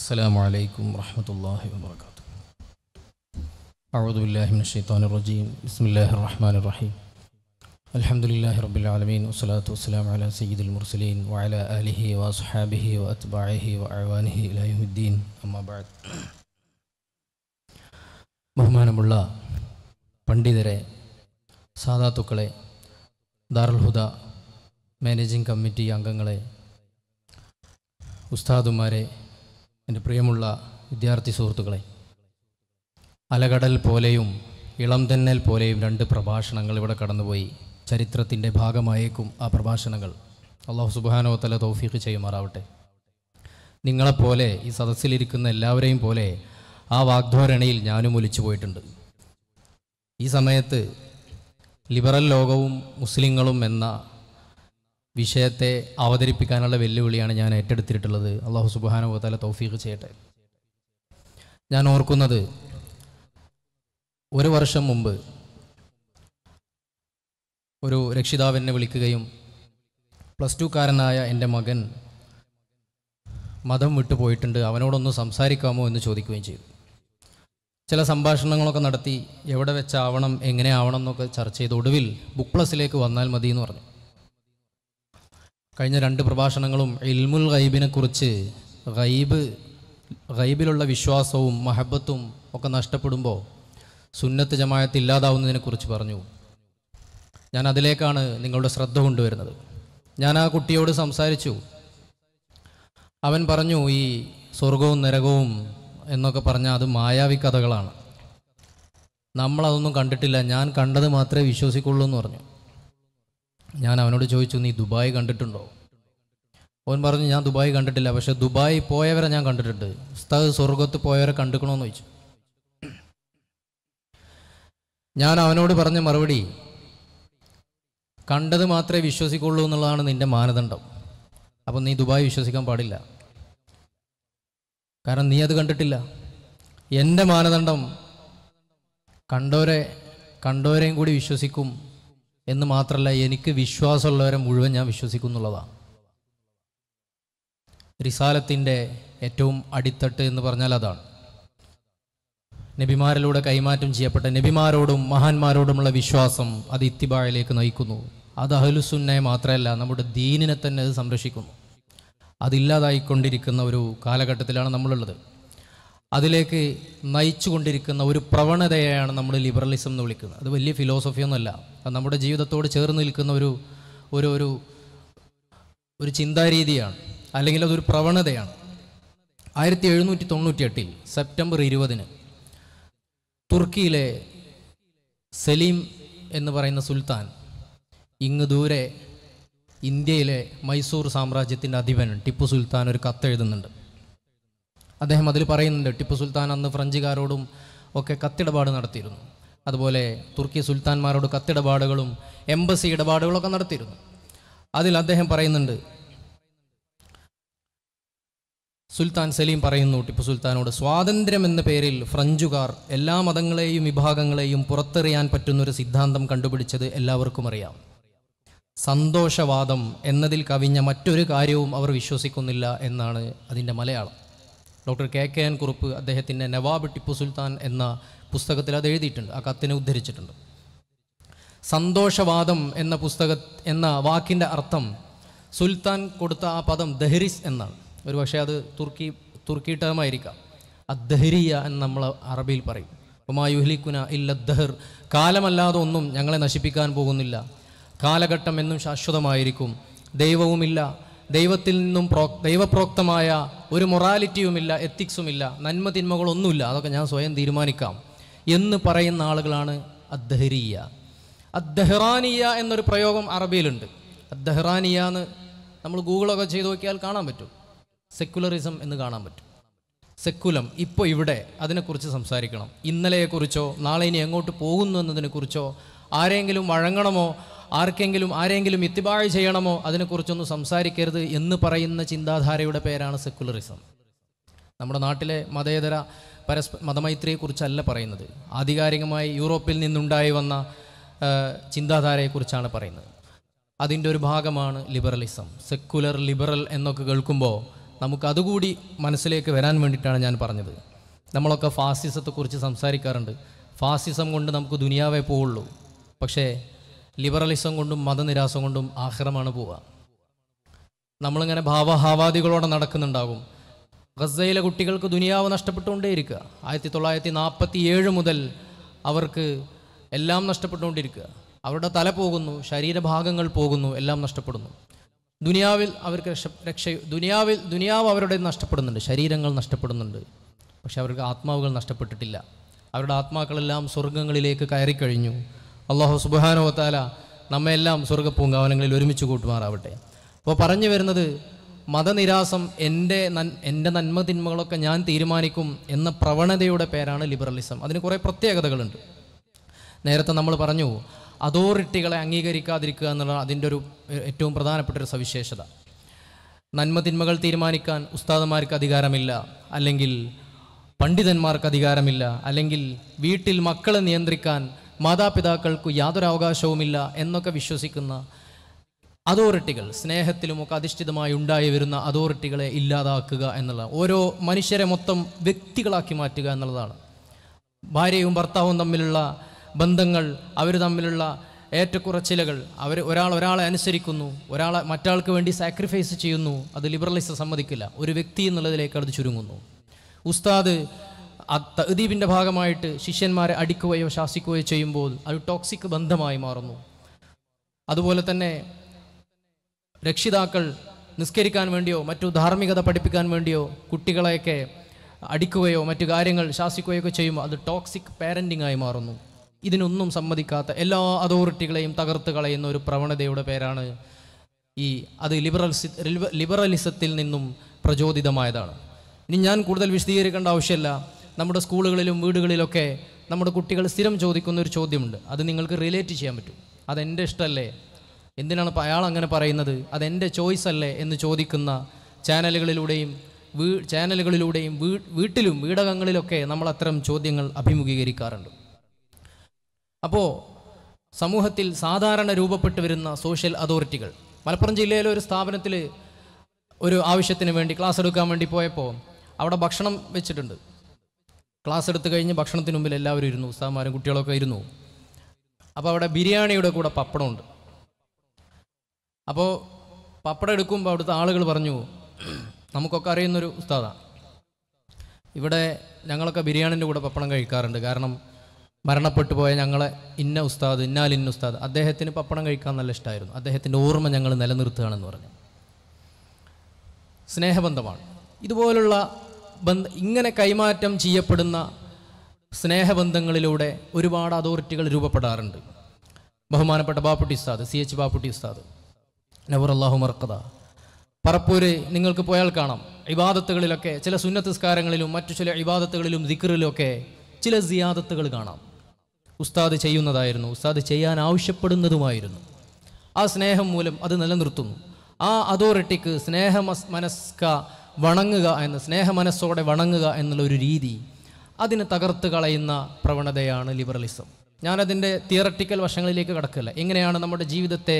السلام عليكم ورحمة الله وبركاته أعوذ بالله من الشيطان الرجيم بسم الله الرحمن الرحيم الحمد لله رب العالمين والصلاة والسلام على سيد المرسلين وعلى آله وأصحابه وأتباعه وأعوانه إلى يوم الدين أما بعد ബഹുമാനമുള്ള പണ്ഡിതരെ സാധാത്തുക്കളെ ദാറുൽ ഹുദ managing committee അംഗങ്ങളെ ഉസ്താദുമാരെ എൻ്റെ പ്രിയമുള്ള വിദ്യാർത്ഥി സുഹൃത്തുക്കളെ അലകടൽ പോലെയും ഇളം തന്നൽ പോലെയും രണ്ട് പ്രഭാഷണങ്ങൾ ഇവിടെ കടന്നുപോയി ചരിത്രത്തിൻ്റെ ഭാഗമായേക്കും ആ പ്രഭാഷണങ്ങൾ അള്ളാഹു സുബാനോ തല തൗഫീഖ് ചെയ്യുമാറാവട്ടെ നിങ്ങളെപ്പോലെ ഈ സദസ്സിലിരിക്കുന്ന എല്ലാവരെയും പോലെ ആ വാഗ്ധോരണിയിൽ ഞാനും ഒലിച്ചു പോയിട്ടുണ്ട് ഈ സമയത്ത് ലിബറൽ ലോകവും മുസ്ലിങ്ങളും എന്ന വിഷയത്തെ അവതരിപ്പിക്കാനുള്ള വെല്ലുവിളിയാണ് ഞാൻ ഏറ്റെടുത്തിട്ടുള്ളത് അള്ളാഹു സുബാനുഭവത്താല തൗഫീഖ് ചെയ്യട്ടെ ഞാൻ ഓർക്കുന്നത് ഒരു വർഷം മുമ്പ് ഒരു രക്ഷിതാവിനെ വിളിക്കുകയും പ്ലസ് ടുക്കാരനായ എൻ്റെ മകൻ മതം വിട്ടുപോയിട്ടുണ്ട് പോയിട്ടുണ്ട് അവനോടൊന്ന് സംസാരിക്കാമോ എന്ന് ചോദിക്കുകയും ചെയ്തു ചില സംഭാഷണങ്ങളൊക്കെ നടത്തി എവിടെ വെച്ചാവണം എങ്ങനെ ആവണം എന്നൊക്കെ ചർച്ച ചെയ്ത് ഒടുവിൽ ബുക്ക് പ്ലസിലേക്ക് വന്നാൽ മതി എന്ന് പറഞ്ഞു കഴിഞ്ഞ രണ്ട് പ്രഭാഷണങ്ങളും ഇൽമുൽ കുറിച്ച് ഗൈബ് ഗൈബിലുള്ള വിശ്വാസവും മഹബത്തും ഒക്കെ നഷ്ടപ്പെടുമ്പോൾ സുന്നത്ത് ജമായത്ത് കുറിച്ച് പറഞ്ഞു ഞാൻ അതിലേക്കാണ് നിങ്ങളുടെ ശ്രദ്ധ കൊണ്ടുവരുന്നത് ഞാൻ ആ കുട്ടിയോട് സംസാരിച്ചു അവൻ പറഞ്ഞു ഈ സ്വർഗവും നരകവും എന്നൊക്കെ പറഞ്ഞാൽ അത് മായാവി കഥകളാണ് നമ്മളതൊന്നും കണ്ടിട്ടില്ല ഞാൻ കണ്ടത് മാത്രമേ വിശ്വസിക്കുള്ളൂ എന്ന് പറഞ്ഞു ഞാൻ അവനോട് ചോദിച്ചു നീ ദുബായ് കണ്ടിട്ടുണ്ടോ അവൻ പറഞ്ഞു ഞാൻ ദുബായ് കണ്ടിട്ടില്ല പക്ഷേ ദുബായ് പോയവരെ ഞാൻ കണ്ടിട്ടുണ്ട് ഉസ്താദ് സ്വർഗത്ത് പോയവരെ കണ്ടിക്കണമെന്ന് ചോദിച്ചു ഞാൻ അവനോട് പറഞ്ഞ മറുപടി കണ്ടത് മാത്രമേ വിശ്വസിക്കുള്ളൂ എന്നുള്ളതാണ് നിൻ്റെ മാനദണ്ഡം അപ്പം നീ ദുബായ് വിശ്വസിക്കാൻ പാടില്ല കാരണം നീ അത് കണ്ടിട്ടില്ല എൻ്റെ മാനദണ്ഡം കണ്ടോരെ കണ്ടോരെയും കൂടി വിശ്വസിക്കും എന്ന് മാത്രമല്ല എനിക്ക് വിശ്വാസമുള്ളവരെ മുഴുവൻ ഞാൻ വിശ്വസിക്കുന്നുള്ളതാണ് റിസാലത്തിൻ്റെ ഏറ്റവും അടിത്തട്ട് എന്ന് പറഞ്ഞാൽ അതാണ് നബിമാരിലൂടെ കൈമാറ്റം ചെയ്യപ്പെട്ട നബിമാരോടും മഹാന്മാരോടുമുള്ള വിശ്വാസം അത് ഇത്തിബായിലേക്ക് നയിക്കുന്നു അത് അഹലുസുന്നയെ മാത്രമല്ല നമ്മുടെ ദീനിനെ തന്നെ അത് സംരക്ഷിക്കുന്നു അതില്ലാതായിക്കൊണ്ടിരിക്കുന്ന ഒരു കാലഘട്ടത്തിലാണ് നമ്മളുള്ളത് അതിലേക്ക് നയിച്ചുകൊണ്ടിരിക്കുന്ന ഒരു പ്രവണതയാണ് നമ്മൾ ലിബറലിസം എന്ന് വിളിക്കുന്നത് അത് വലിയ ഫിലോസഫിയൊന്നുമല്ല അത് നമ്മുടെ ജീവിതത്തോട് ചേർന്ന് നിൽക്കുന്ന ഒരു ഒരു ഒരു ഒരു ചിന്താരീതിയാണ് അല്ലെങ്കിൽ അതൊരു പ്രവണതയാണ് ആയിരത്തി എഴുന്നൂറ്റി തൊണ്ണൂറ്റി എട്ടിൽ സെപ്റ്റംബർ ഇരുപതിന് തുർക്കിയിലെ സലീം എന്ന് പറയുന്ന സുൽത്താൻ ഇങ്ങ് ദൂരെ ഇന്ത്യയിലെ മൈസൂർ സാമ്രാജ്യത്തിൻ്റെ അധിപൻ ടിപ്പു സുൽത്താൻ ഒരു കത്തെഴുതുന്നുണ്ട് അദ്ദേഹം അതിൽ പറയുന്നുണ്ട് ടിപ്പു സുൽത്താൻ അന്ന് ഫ്രഞ്ചുകാരോടും ഒക്കെ കത്തിടപാട് നടത്തിയിരുന്നു അതുപോലെ തുർക്കി സുൽത്താൻമാരോട് കത്തിടപാടുകളും എംബസി ഇടപാടുകളൊക്കെ നടത്തിയിരുന്നു അതിൽ അദ്ദേഹം പറയുന്നുണ്ട് സുൽത്താൻ സലീം പറയുന്നു ടിപ്പു സുൽത്താനോട് സ്വാതന്ത്ര്യം എന്ന പേരിൽ ഫ്രഞ്ചുകാർ എല്ലാ മതങ്ങളെയും വിഭാഗങ്ങളെയും പുറത്തെറിയാൻ പറ്റുന്നൊരു സിദ്ധാന്തം കണ്ടുപിടിച്ചത് എല്ലാവർക്കും അറിയാം സന്തോഷവാദം എന്നതിൽ കവിഞ്ഞ മറ്റൊരു കാര്യവും അവർ വിശ്വസിക്കുന്നില്ല എന്നാണ് അതിൻ്റെ Malayalam doctor K K N Kurup അദ്ദേഹത്തിൻ്റെ നവാബ് ടിപ്പു സുൽത്താൻ എന്ന പുസ്തകത്തിൽ അത് എഴുതിയിട്ടുണ്ട് ആ കത്തിനെ ഉദ്ധരിച്ചിട്ടുണ്ട് സന്തോഷവാദം എന്ന പുസ്തക എന്ന വാക്കിൻ്റെ അർത്ഥം സുൽത്താൻ കൊടുത്ത ആ പദം ദഹ്രിസ് എന്നാണ് ഒരു പക്ഷേ അത് തുർക്കി തുർക്കി ടേമായിരിക്കാം അദ്ദഹരിയ എന്ന് നമ്മൾ അറബിയിൽ പറയും ഉമായുഹ്ലിക്കുന ഇല്ല ദഹർ കാലമല്ലാതെ ഒന്നും ഞങ്ങളെ നശിപ്പിക്കാൻ പോകുന്നില്ല കാലഘട്ടം എന്നും ശാശ്വതമായിരിക്കും ദൈവവുമില്ല ദൈവത്തിൽ നിന്നും പ്രോ ദൈവപ്രോക്തമായ ഒരു മൊറാലിറ്റിയുമില്ല എത്തിക്സുമില്ല നന്മ തിന്മകളൊന്നുമില്ല അതൊക്കെ ഞാൻ സ്വയം തീരുമാനിക്കാം എന്ന് പറയുന്ന ആളുകളാണ് അദ്ദഹരിയ അദ്ദഹ്റാനിയ എന്നൊരു പ്രയോഗം അറബിയിലുണ്ട് അദ്ദഹ്റാനിയ എന്ന് നമ്മൾ ഗൂഗിളൊക്കെ ചെയ്തു നോക്കിയാൽ കാണാൻ പറ്റും സെക്കുലറിസം എന്ന് കാണാൻ പറ്റും സെക്കുലം ഇപ്പോൾ ഇവിടെ അതിനെക്കുറിച്ച് സംസാരിക്കണം ഇന്നലെയെക്കുറിച്ചോ നാളെ ഇനി എങ്ങോട്ട് പോകുന്നു എന്നതിനെക്കുറിച്ചോ ആരെങ്കിലും വഴങ്ങണമോ ആർക്കെങ്കിലും ആരെങ്കിലും ഇത്തിബാഴ് ചെയ്യണമോ അതിനെക്കുറിച്ചൊന്നും സംസാരിക്കരുത് എന്ന് പറയുന്ന ചിന്താധാരയുടെ പേരാണ് സെക്കുലറിസം നമ്മുടെ നാട്ടിലെ മതേതര പരസ്പ മതമൈത്രിയെക്കുറിച്ചല്ല പറയുന്നത് ആധികാരികമായി യൂറോപ്പിൽ നിന്നുണ്ടായി വന്ന ചിന്താധാരയെക്കുറിച്ചാണ് പറയുന്നത് അതിൻ്റെ ഒരു ഭാഗമാണ് ലിബറലിസം സെക്കുലർ ലിബറൽ എന്നൊക്കെ കേൾക്കുമ്പോൾ നമുക്ക് അതുകൂടി മനസ്സിലേക്ക് വരാൻ വേണ്ടിയിട്ടാണ് ഞാൻ പറഞ്ഞത് നമ്മളൊക്കെ ഫാസിസത്തെക്കുറിച്ച് സംസാരിക്കാറുണ്ട് ഫാസിസം കൊണ്ട് നമുക്ക് ദുനിയാവേ പോവുള്ളൂ പക്ഷേ ലിബറലിസം കൊണ്ടും മതനിരാസം കൊണ്ടും ആഹ്റമാണ് പോവുക നമ്മളിങ്ങനെ ഭാവഹാവാദികളോടെ നടക്കുന്നുണ്ടാകും ഗസയിലെ കുട്ടികൾക്ക് ദുനിയാവ് നഷ്ടപ്പെട്ടുകൊണ്ടേയിരിക്കുക ആയിരത്തി തൊള്ളായിരത്തി നാൽപ്പത്തി ഏഴ് മുതൽ അവർക്ക് എല്ലാം നഷ്ടപ്പെട്ടുകൊണ്ടിരിക്കുക അവരുടെ തല പോകുന്നു ശരീരഭാഗങ്ങൾ പോകുന്നു എല്ലാം നഷ്ടപ്പെടുന്നു ദുനിയാവിൽ അവർക്ക് രക്ഷ രക്ഷ ദുനിയാവിൽ ദുനിയാവ് അവരുടെ നഷ്ടപ്പെടുന്നുണ്ട് ശരീരങ്ങൾ നഷ്ടപ്പെടുന്നുണ്ട് പക്ഷെ അവർക്ക് ആത്മാവുകൾ നഷ്ടപ്പെട്ടിട്ടില്ല അവരുടെ ആത്മാക്കളെല്ലാം സ്വർഗങ്ങളിലേക്ക് കയറിക്കഴിഞ്ഞു അള്ളാഹു സുബാനോത്താല നമ്മയെല്ലാം സ്വർഗ പൂങ്കാവനങ്ങളിൽ ഒരുമിച്ച് കൂട്ടുമാറാവട്ടെ അപ്പോൾ പറഞ്ഞു വരുന്നത് മതനിരാസം എൻ്റെ നൻ എൻ്റെ നന്മതിന്മകളൊക്കെ ഞാൻ തീരുമാനിക്കും എന്ന പ്രവണതയുടെ പേരാണ് ലിബറലിസം അതിന് കുറേ പ്രത്യേകതകളുണ്ട് നേരത്തെ നമ്മൾ പറഞ്ഞു അതോറിറ്റികളെ അംഗീകരിക്കാതിരിക്കുക എന്നുള്ള അതിൻ്റെ ഒരു ഏറ്റവും പ്രധാനപ്പെട്ട ഒരു സവിശേഷത നന്മതിന്മകൾ തീരുമാനിക്കാൻ ഉസ്താദന്മാർക്ക് അധികാരമില്ല അല്ലെങ്കിൽ പണ്ഡിതന്മാർക്ക് അധികാരമില്ല അല്ലെങ്കിൽ വീട്ടിൽ മക്കളെ നിയന്ത്രിക്കാൻ മാതാപിതാക്കൾക്ക് യാതൊരു അവകാശവുമില്ല എന്നൊക്കെ വിശ്വസിക്കുന്ന അതോറിറ്റികൾ സ്നേഹത്തിലുമൊക്കെ അധിഷ്ഠിതമായി ഉണ്ടായി വരുന്ന അതോറിറ്റികളെ ഇല്ലാതാക്കുക എന്നുള്ള ഓരോ മനുഷ്യരെ മൊത്തം വ്യക്തികളാക്കി മാറ്റുക എന്നുള്ളതാണ് ഭാര്യയും ഭർത്താവും തമ്മിലുള്ള ബന്ധങ്ങൾ അവർ തമ്മിലുള്ള ഏറ്റക്കുറച്ചിലകൾ അവർ ഒരാൾ ഒരാളെ അനുസരിക്കുന്നു ഒരാളെ മറ്റാൾക്ക് വേണ്ടി സാക്രിഫൈസ് ചെയ്യുന്നു അത് ലിബറലിസം സമ്മതിക്കില്ല ഒരു വ്യക്തി എന്നുള്ളതിലേക്ക് അത് ചുരുങ്ങുന്നു ഉസ്താദ് ആ തഹദീബിൻ്റെ ഭാഗമായിട്ട് ശിഷ്യന്മാരെ അടിക്കുകയോ ശാസിക്കുകയോ ചെയ്യുമ്പോൾ അത് ടോക്സിക് ബന്ധമായി മാറുന്നു അതുപോലെ തന്നെ രക്ഷിതാക്കൾ നിസ്കരിക്കാൻ വേണ്ടിയോ മറ്റു ധാർമ്മികത പഠിപ്പിക്കാൻ വേണ്ടിയോ കുട്ടികളെയൊക്കെ അടിക്കുകയോ മറ്റു കാര്യങ്ങൾ ശാസിക്കുകയോ ഒക്കെ ചെയ്യുമ്പോൾ അത് ടോക്സിക് പാരൻറ്റിംഗ് ആയി മാറുന്നു ഇതിനൊന്നും സമ്മതിക്കാത്ത എല്ലാ അതോറിറ്റികളെയും തകർത്ത് കളയുന്ന ഒരു പ്രവണതയുടെ പേരാണ് ഈ അത് ലിബറൽ ലിബറലിസത്തിൽ നിന്നും പ്രചോദിതമായതാണ് ഇനി ഞാൻ കൂടുതൽ വിശദീകരിക്കേണ്ട ആവശ്യമില്ല നമ്മുടെ സ്കൂളുകളിലും വീടുകളിലൊക്കെ നമ്മുടെ കുട്ടികൾ സ്ഥിരം ചോദിക്കുന്ന ഒരു ചോദ്യമുണ്ട് അത് നിങ്ങൾക്ക് റിലേറ്റ് ചെയ്യാൻ പറ്റും അതെൻ്റെ ഇഷ്ടമല്ലേ എന്തിനാണ് അയാൾ അങ്ങനെ പറയുന്നത് അതെൻ്റെ ചോയ്സ് അല്ലേ എന്ന് ചോദിക്കുന്ന ചാനലുകളിലൂടെയും വീ ചാനലുകളിലൂടെയും വീ വീട്ടിലും വീടകങ്ങളിലൊക്കെ നമ്മൾ അത്തരം ചോദ്യങ്ങൾ അഭിമുഖീകരിക്കാറുണ്ട് അപ്പോൾ സമൂഹത്തിൽ സാധാരണ രൂപപ്പെട്ടു വരുന്ന സോഷ്യൽ അതോറിറ്റികൾ മലപ്പുറം ജില്ലയിലെ ഒരു സ്ഥാപനത്തിൽ ഒരു ആവശ്യത്തിന് വേണ്ടി ക്ലാസ് എടുക്കാൻ വേണ്ടി പോയപ്പോൾ അവിടെ ഭക്ഷണം വെച്ചിട്ടുണ്ട് ക്ലാസ് എടുത്തു കഴിഞ്ഞ് ഭക്ഷണത്തിന് മുമ്പിൽ എല്ലാവരും ഇരുന്നു ഉസ്താമാരും കുട്ടികളൊക്കെ ഇരുന്നു അപ്പോൾ അവിടെ ബിരിയാണിയുടെ കൂടെ പപ്പടമുണ്ട് അപ്പോൾ പപ്പടം എടുക്കുമ്പോൾ അവിടുത്തെ ആളുകൾ പറഞ്ഞു നമുക്കൊക്കെ അറിയുന്നൊരു ഉസ്താദാണ് ഇവിടെ ഞങ്ങളൊക്കെ ബിരിയാണിൻ്റെ കൂടെ പപ്പടം കഴിക്കാറുണ്ട് കാരണം മരണപ്പെട്ടു പോയ ഞങ്ങളെ ഇന്ന ഉസ്താദ് ഇന്നാൽ ഇന്ന ഉസ്താദ് അദ്ദേഹത്തിന് പപ്പടം കഴിക്കാൻ നല്ല ഇഷ്ടമായിരുന്നു അദ്ദേഹത്തിൻ്റെ ഓർമ്മ ഞങ്ങൾ നിലനിർത്തുകയാണെന്ന് പറഞ്ഞു സ്നേഹബന്ധമാണ് ഇതുപോലുള്ള ബന്ധ ഇങ്ങനെ കൈമാറ്റം ചെയ്യപ്പെടുന്ന സ്നേഹബന്ധങ്ങളിലൂടെ ഒരുപാട് അതോറിറ്റികൾ രൂപപ്പെടാറുണ്ട് ബഹുമാനപ്പെട്ട ബാപ്പുട്ടി ഉസ്താദ് സി എച്ച് ബാപ്പുട്ടി ഉസ്താദ് നവർ അള്ളാഹു മർക്കത പറപ്പൂര് നിങ്ങൾക്ക് പോയാൽ കാണാം ഇബാദത്തുകളിലൊക്കെ ചില സുന്നത്തിസ്കാരങ്ങളിലും മറ്റു ചില ഇബാദത്തുകളിലും ദിക്കറിലുമൊക്കെ ചില സിയാദത്തുകൾ കാണാം ഉസ്താദ് ചെയ്യുന്നതായിരുന്നു ഉസ്താദ് ചെയ്യാൻ ആവശ്യപ്പെടുന്നതുമായിരുന്നു ആ സ്നേഹം മൂലം അത് നിലനിർത്തുന്നു ആ അതോറിറ്റിക്ക് സ്നേഹ മനസ്ക വണങ്ങുക എന്ന സ്നേഹമനസ്സോടെ വണങ്ങുക എന്നുള്ള ഒരു രീതി അതിനെ തകർത്ത് കളയുന്ന പ്രവണതയാണ് ലിബറലിസം ഞാനതിൻ്റെ തിയററ്റിക്കൽ വശങ്ങളിലേക്ക് കടക്കില്ല എങ്ങനെയാണ് നമ്മുടെ ജീവിതത്തെ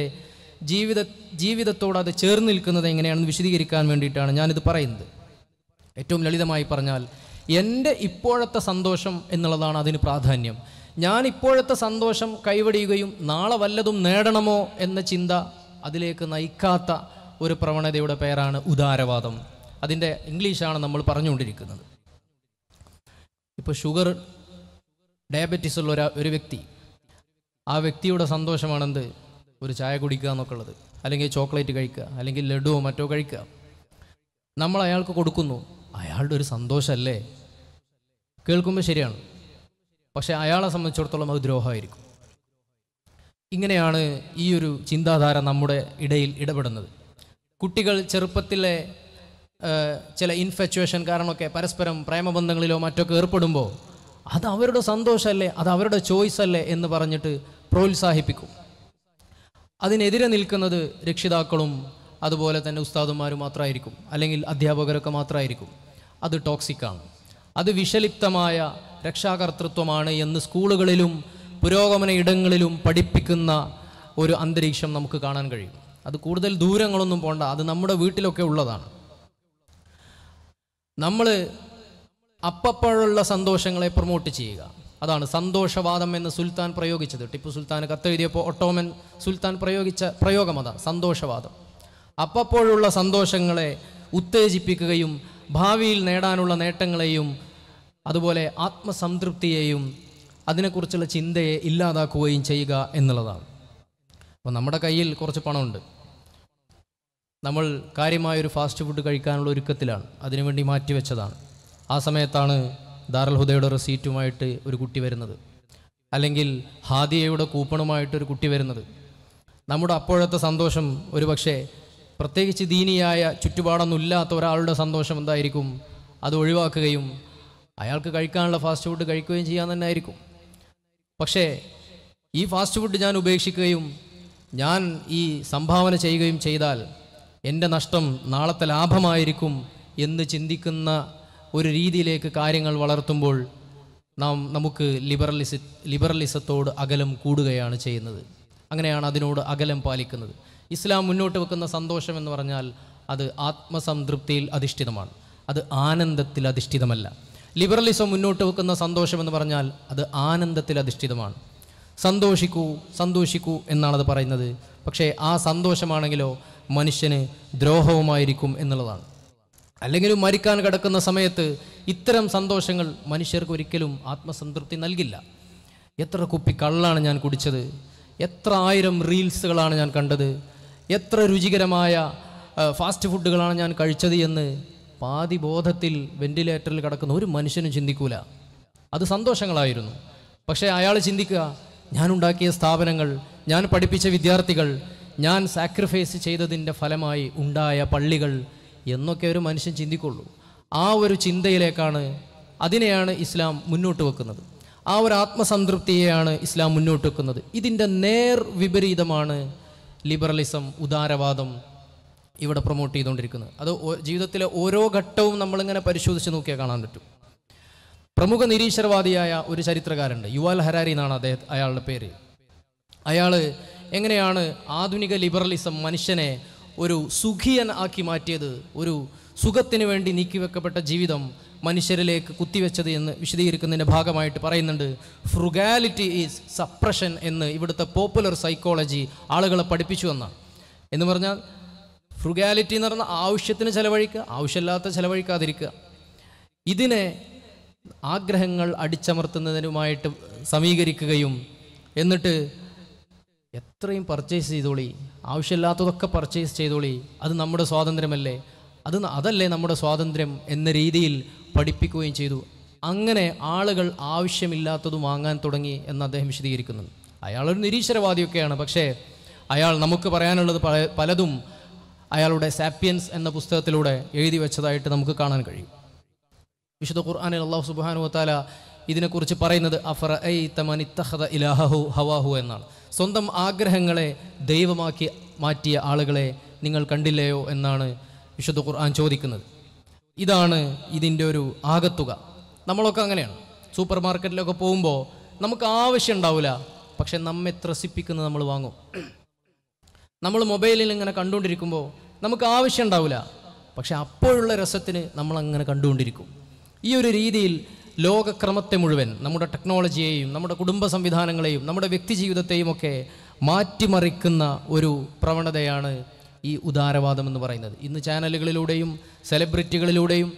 ജീവിത ജീവിതത്തോട് അത് ചേർന്ന് നിൽക്കുന്നത് എങ്ങനെയാണെന്ന് വിശദീകരിക്കാൻ വേണ്ടിയിട്ടാണ് ഞാനിത് പറയുന്നത് ഏറ്റവും ലളിതമായി പറഞ്ഞാൽ എൻ്റെ ഇപ്പോഴത്തെ സന്തോഷം എന്നുള്ളതാണ് അതിന് പ്രാധാന്യം ഞാൻ ഇപ്പോഴത്തെ സന്തോഷം കൈവടിയുകയും നാളെ വല്ലതും നേടണമോ എന്ന ചിന്ത അതിലേക്ക് നയിക്കാത്ത ഒരു പ്രവണതയുടെ പേരാണ് ഉദാരവാദം അതിൻ്റെ ഇംഗ്ലീഷാണ് നമ്മൾ പറഞ്ഞുകൊണ്ടിരിക്കുന്നത് ഇപ്പോൾ ഷുഗർ ഡയബറ്റീസ് ഉള്ള ഒരു ഒരു വ്യക്തി ആ വ്യക്തിയുടെ സന്തോഷമാണെന്ത് ഒരു ചായ കുടിക്കുക എന്നൊക്കെ ഉള്ളത് അല്ലെങ്കിൽ ചോക്ലേറ്റ് കഴിക്കുക അല്ലെങ്കിൽ ലഡുവോ മറ്റോ കഴിക്കുക നമ്മൾ അയാൾക്ക് കൊടുക്കുന്നു അയാളുടെ ഒരു സന്തോഷമല്ലേ കേൾക്കുമ്പോൾ ശരിയാണ് പക്ഷേ അയാളെ സംബന്ധിച്ചിടത്തോളം അത് ദ്രോഹമായിരിക്കും ഇങ്ങനെയാണ് ഈ ഒരു ചിന്താധാര നമ്മുടെ ഇടയിൽ ഇടപെടുന്നത് കുട്ടികൾ ചെറുപ്പത്തിലെ ചില ഇൻഫച്ചുവേഷൻ കാരണമൊക്കെ പരസ്പരം പ്രേമബന്ധങ്ങളിലോ മറ്റൊക്കെ ഏർപ്പെടുമ്പോൾ അത് അവരുടെ സന്തോഷമല്ലേ അത് അവരുടെ ചോയ്സ് അല്ലേ എന്ന് പറഞ്ഞിട്ട് പ്രോത്സാഹിപ്പിക്കും അതിനെതിരെ നിൽക്കുന്നത് രക്ഷിതാക്കളും അതുപോലെ തന്നെ ഉസ്താദുമാരും മാത്രമായിരിക്കും അല്ലെങ്കിൽ അധ്യാപകരൊക്കെ മാത്രമായിരിക്കും അത് ടോക്സിക്കാണ് അത് വിഷലിപ്തമായ രക്ഷാകർത്തൃത്വമാണ് എന്ന് സ്കൂളുകളിലും പുരോഗമന ഇടങ്ങളിലും പഠിപ്പിക്കുന്ന ഒരു അന്തരീക്ഷം നമുക്ക് കാണാൻ കഴിയും അത് കൂടുതൽ ദൂരങ്ങളൊന്നും പോണ്ട അത് നമ്മുടെ വീട്ടിലൊക്കെ ഉള്ളതാണ് നമ്മൾ അപ്പപ്പോഴുള്ള സന്തോഷങ്ങളെ പ്രൊമോട്ട് ചെയ്യുക അതാണ് സന്തോഷവാദം എന്ന് സുൽത്താൻ പ്രയോഗിച്ചത് ടിപ്പു സുൽത്താൻ കത്തെഴുതിയപ്പോൾ ഒട്ടോമൻ സുൽത്താൻ പ്രയോഗിച്ച പ്രയോഗം അതാണ് സന്തോഷവാദം അപ്പപ്പോഴുള്ള സന്തോഷങ്ങളെ ഉത്തേജിപ്പിക്കുകയും ഭാവിയിൽ നേടാനുള്ള നേട്ടങ്ങളെയും അതുപോലെ ആത്മസംതൃപ്തിയെയും അതിനെക്കുറിച്ചുള്ള ചിന്തയെ ഇല്ലാതാക്കുകയും ചെയ്യുക എന്നുള്ളതാണ് അപ്പോൾ നമ്മുടെ കയ്യിൽ കുറച്ച് പണമുണ്ട് നമ്മൾ കാര്യമായൊരു ഫാസ്റ്റ് ഫുഡ് കഴിക്കാനുള്ള ഒരുക്കത്തിലാണ് അതിനുവേണ്ടി മാറ്റിവെച്ചതാണ് ആ സമയത്താണ് ദാറൽ ഹുദയുടെ റെസീറ്റുമായിട്ട് ഒരു കുട്ടി വരുന്നത് അല്ലെങ്കിൽ ഹാദിയയുടെ കൂപ്പണുമായിട്ട് ഒരു കുട്ടി വരുന്നത് നമ്മുടെ അപ്പോഴത്തെ സന്തോഷം ഒരു പക്ഷേ പ്രത്യേകിച്ച് ദീനിയായ ചുറ്റുപാടൊന്നുമില്ലാത്ത ഒരാളുടെ സന്തോഷം എന്തായിരിക്കും അത് ഒഴിവാക്കുകയും അയാൾക്ക് കഴിക്കാനുള്ള ഫാസ്റ്റ് ഫുഡ് കഴിക്കുകയും ചെയ്യാൻ തന്നെ ആയിരിക്കും പക്ഷേ ഈ ഫാസ്റ്റ് ഫുഡ് ഞാൻ ഉപേക്ഷിക്കുകയും ഞാൻ ഈ സംഭാവന ചെയ്യുകയും ചെയ്താൽ എൻ്റെ നഷ്ടം നാളത്തെ ലാഭമായിരിക്കും എന്ന് ചിന്തിക്കുന്ന ഒരു രീതിയിലേക്ക് കാര്യങ്ങൾ വളർത്തുമ്പോൾ നാം നമുക്ക് ലിബറലിസ ലിബറലിസത്തോട് അകലം കൂടുകയാണ് ചെയ്യുന്നത് അങ്ങനെയാണ് അതിനോട് അകലം പാലിക്കുന്നത് ഇസ്ലാം മുന്നോട്ട് വെക്കുന്ന സന്തോഷം എന്ന് പറഞ്ഞാൽ അത് ആത്മസംതൃപ്തിയിൽ അധിഷ്ഠിതമാണ് അത് ആനന്ദത്തിൽ അധിഷ്ഠിതമല്ല ലിബറലിസം മുന്നോട്ട് വെക്കുന്ന സന്തോഷം എന്ന് പറഞ്ഞാൽ അത് ആനന്ദത്തിൽ അധിഷ്ഠിതമാണ് സന്തോഷിക്കൂ സന്തോഷിക്കൂ എന്നാണത് പറയുന്നത് പക്ഷേ ആ സന്തോഷമാണെങ്കിലോ മനുഷ്യന് ദ്രോഹവുമായിരിക്കും എന്നുള്ളതാണ് അല്ലെങ്കിൽ മരിക്കാൻ കിടക്കുന്ന സമയത്ത് ഇത്തരം സന്തോഷങ്ങൾ മനുഷ്യർക്ക് ഒരിക്കലും ആത്മസംതൃപ്തി നൽകില്ല എത്ര കുപ്പി കള്ളാണ് ഞാൻ കുടിച്ചത് എത്ര ആയിരം റീൽസുകളാണ് ഞാൻ കണ്ടത് എത്ര രുചികരമായ ഫാസ്റ്റ് ഫുഡുകളാണ് ഞാൻ കഴിച്ചത് എന്ന് പാതി ബോധത്തിൽ വെന്റിലേറ്ററിൽ കിടക്കുന്ന ഒരു മനുഷ്യനും ചിന്തിക്കൂല അത് സന്തോഷങ്ങളായിരുന്നു പക്ഷേ അയാൾ ചിന്തിക്കുക ഞാനുണ്ടാക്കിയ സ്ഥാപനങ്ങൾ ഞാൻ പഠിപ്പിച്ച വിദ്യാർത്ഥികൾ ഞാൻ സാക്രിഫൈസ് ചെയ്തതിൻ്റെ ഫലമായി ഉണ്ടായ പള്ളികൾ എന്നൊക്കെ ഒരു മനുഷ്യൻ ചിന്തിക്കുള്ളൂ ആ ഒരു ചിന്തയിലേക്കാണ് അതിനെയാണ് ഇസ്ലാം മുന്നോട്ട് വെക്കുന്നത് ആ ഒരു ആത്മസംതൃപ്തിയെയാണ് ഇസ്ലാം മുന്നോട്ട് വെക്കുന്നത് ഇതിൻ്റെ നേർ വിപരീതമാണ് ലിബറലിസം ഉദാരവാദം ഇവിടെ പ്രൊമോട്ട് ചെയ്തുകൊണ്ടിരിക്കുന്നത് അത് ജീവിതത്തിലെ ഓരോ ഘട്ടവും നമ്മളിങ്ങനെ പരിശോധിച്ച് നോക്കിയാൽ കാണാൻ പറ്റും പ്രമുഖ നിരീശ്വരവാദിയായ ഒരു ചരിത്രകാരുണ്ട് യുവാൽ ഹരാരി എന്നാണ് അദ്ദേഹം അയാളുടെ പേര് അയാൾ എങ്ങനെയാണ് ആധുനിക ലിബറലിസം മനുഷ്യനെ ഒരു സുഖിയൻ ആക്കി മാറ്റിയത് ഒരു സുഖത്തിന് വേണ്ടി നീക്കിവെക്കപ്പെട്ട ജീവിതം മനുഷ്യരിലേക്ക് കുത്തിവെച്ചത് എന്ന് വിശദീകരിക്കുന്നതിൻ്റെ ഭാഗമായിട്ട് പറയുന്നുണ്ട് ഫ്രുഗാലിറ്റി ഈസ് സപ്രഷൻ എന്ന് ഇവിടുത്തെ പോപ്പുലർ സൈക്കോളജി ആളുകളെ പഠിപ്പിച്ചു എന്നാണ് എന്ന് പറഞ്ഞാൽ ഫ്രുഗാലിറ്റി എന്ന് പറഞ്ഞാൽ ആവശ്യത്തിന് ചിലവഴിക്കുക ആവശ്യമില്ലാത്ത ചിലവഴിക്കാതിരിക്കുക ഇതിനെ ആഗ്രഹങ്ങൾ അടിച്ചമർത്തുന്നതിനുമായിട്ട് സമീകരിക്കുകയും എന്നിട്ട് എത്രയും പർച്ചേസ് ചെയ്തോളി ആവശ്യമില്ലാത്തതൊക്കെ പർച്ചേസ് ചെയ്തോളി അത് നമ്മുടെ സ്വാതന്ത്ര്യമല്ലേ അത് അതല്ലേ നമ്മുടെ സ്വാതന്ത്ര്യം എന്ന രീതിയിൽ പഠിപ്പിക്കുകയും ചെയ്തു അങ്ങനെ ആളുകൾ ആവശ്യമില്ലാത്തത് വാങ്ങാൻ തുടങ്ങി എന്ന് അദ്ദേഹം വിശദീകരിക്കുന്നു അയാളൊരു നിരീശ്വരവാദിയൊക്കെയാണ് പക്ഷേ അയാൾ നമുക്ക് പറയാനുള്ളത് പലതും അയാളുടെ സാപ്പിയൻസ് എന്ന പുസ്തകത്തിലൂടെ എഴുതി വെച്ചതായിട്ട് നമുക്ക് കാണാൻ കഴിയും വിശുദ്ധ ഖുർആാനിൽ അള്ളാഹു സുബാനു വത്താല ഇതിനെക്കുറിച്ച് പറയുന്നത് അഫറ ഐ തമൻ ഇലാഹു ഹവാഹു എന്നാണ് സ്വന്തം ആഗ്രഹങ്ങളെ ദൈവമാക്കി മാറ്റിയ ആളുകളെ നിങ്ങൾ കണ്ടില്ലയോ എന്നാണ് വിശുദ്ധ ഖുർആൻ ചോദിക്കുന്നത് ഇതാണ് ഇതിൻ്റെ ഒരു ആകത്തുക നമ്മളൊക്കെ അങ്ങനെയാണ് സൂപ്പർ മാർക്കറ്റിലൊക്കെ പോകുമ്പോൾ നമുക്ക് ആവശ്യം ഉണ്ടാവില്ല പക്ഷെ നമ്മെ ത്രസിപ്പിക്കുന്നത് നമ്മൾ വാങ്ങും നമ്മൾ മൊബൈലിൽ ഇങ്ങനെ കണ്ടുകൊണ്ടിരിക്കുമ്പോൾ നമുക്ക് ആവശ്യം ഉണ്ടാവില്ല പക്ഷെ അപ്പോഴുള്ള രസത്തിന് നമ്മൾ അങ്ങനെ കണ്ടുകൊണ്ടിരിക്കും ഈ ഒരു രീതിയിൽ ലോകക്രമത്തെ മുഴുവൻ നമ്മുടെ ടെക്നോളജിയെയും നമ്മുടെ കുടുംബ സംവിധാനങ്ങളെയും നമ്മുടെ വ്യക്തി ജീവിതത്തെയും ഒക്കെ മാറ്റിമറിക്കുന്ന ഒരു പ്രവണതയാണ് ഈ ഉദാരവാദം എന്ന് പറയുന്നത് ഇന്ന് ചാനലുകളിലൂടെയും സെലിബ്രിറ്റികളിലൂടെയും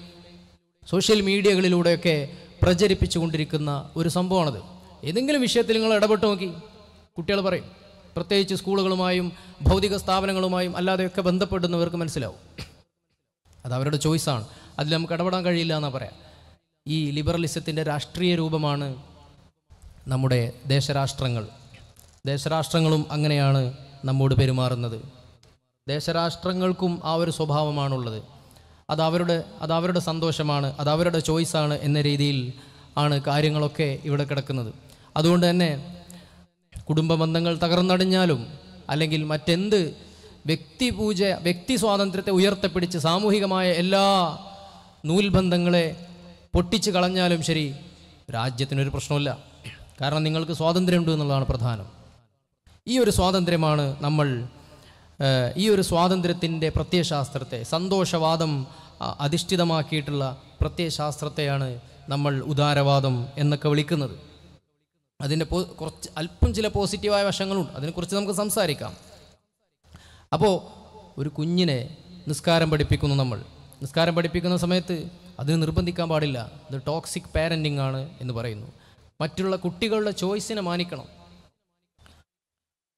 സോഷ്യൽ മീഡിയകളിലൂടെയൊക്കെ പ്രചരിപ്പിച്ചു കൊണ്ടിരിക്കുന്ന ഒരു സംഭവമാണത് ഏതെങ്കിലും വിഷയത്തിൽ നിങ്ങൾ ഇടപെട്ട് നോക്കി കുട്ടികൾ പറയും പ്രത്യേകിച്ച് സ്കൂളുകളുമായും ഭൗതിക സ്ഥാപനങ്ങളുമായും അല്ലാതെയൊക്കെ ബന്ധപ്പെടുന്നവർക്ക് മനസ്സിലാവും അത് അവരുടെ ചോയ്സാണ് അതിൽ നമുക്ക് ഇടപെടാൻ കഴിയില്ല എന്നാണ് പറയാം ഈ ലിബറലിസത്തിൻ്റെ രാഷ്ട്രീയ രൂപമാണ് നമ്മുടെ ദേശരാഷ്ട്രങ്ങൾ ദേശരാഷ്ട്രങ്ങളും അങ്ങനെയാണ് നമ്മോട് പെരുമാറുന്നത് ദേശരാഷ്ട്രങ്ങൾക്കും ആ ഒരു സ്വഭാവമാണുള്ളത് അത് അവരുടെ അത് അവരുടെ സന്തോഷമാണ് അത് അവരുടെ ചോയ്സാണ് എന്ന രീതിയിൽ ആണ് കാര്യങ്ങളൊക്കെ ഇവിടെ കിടക്കുന്നത് അതുകൊണ്ട് തന്നെ കുടുംബ ബന്ധങ്ങൾ തകർന്നടിഞ്ഞാലും അല്ലെങ്കിൽ മറ്റെന്ത് വ്യക്തി പൂജ വ്യക്തി സ്വാതന്ത്ര്യത്തെ ഉയർത്തിപ്പിടിച്ച് സാമൂഹികമായ എല്ലാ നൂൽബന്ധങ്ങളെ പൊട്ടിച്ച് കളഞ്ഞാലും ശരി രാജ്യത്തിനൊരു പ്രശ്നമില്ല കാരണം നിങ്ങൾക്ക് സ്വാതന്ത്ര്യമുണ്ട് എന്നുള്ളതാണ് പ്രധാനം ഈ ഒരു സ്വാതന്ത്ര്യമാണ് നമ്മൾ ഈ ഒരു സ്വാതന്ത്ര്യത്തിൻ്റെ പ്രത്യയശാസ്ത്രത്തെ സന്തോഷവാദം അധിഷ്ഠിതമാക്കിയിട്ടുള്ള പ്രത്യയശാസ്ത്രത്തെയാണ് നമ്മൾ ഉദാരവാദം എന്നൊക്കെ വിളിക്കുന്നത് അതിൻ്റെ കുറച്ച് അല്പം ചില പോസിറ്റീവായ വശങ്ങളുണ്ട് അതിനെക്കുറിച്ച് നമുക്ക് സംസാരിക്കാം അപ്പോൾ ഒരു കുഞ്ഞിനെ നിസ്കാരം പഠിപ്പിക്കുന്നു നമ്മൾ നിസ്കാരം പഠിപ്പിക്കുന്ന സമയത്ത് അതിന് നിർബന്ധിക്കാൻ പാടില്ല ഇത് ടോക്സിക് പാരൻറ്റിങ് ആണ് എന്ന് പറയുന്നു മറ്റുള്ള കുട്ടികളുടെ ചോയ്സിനെ മാനിക്കണം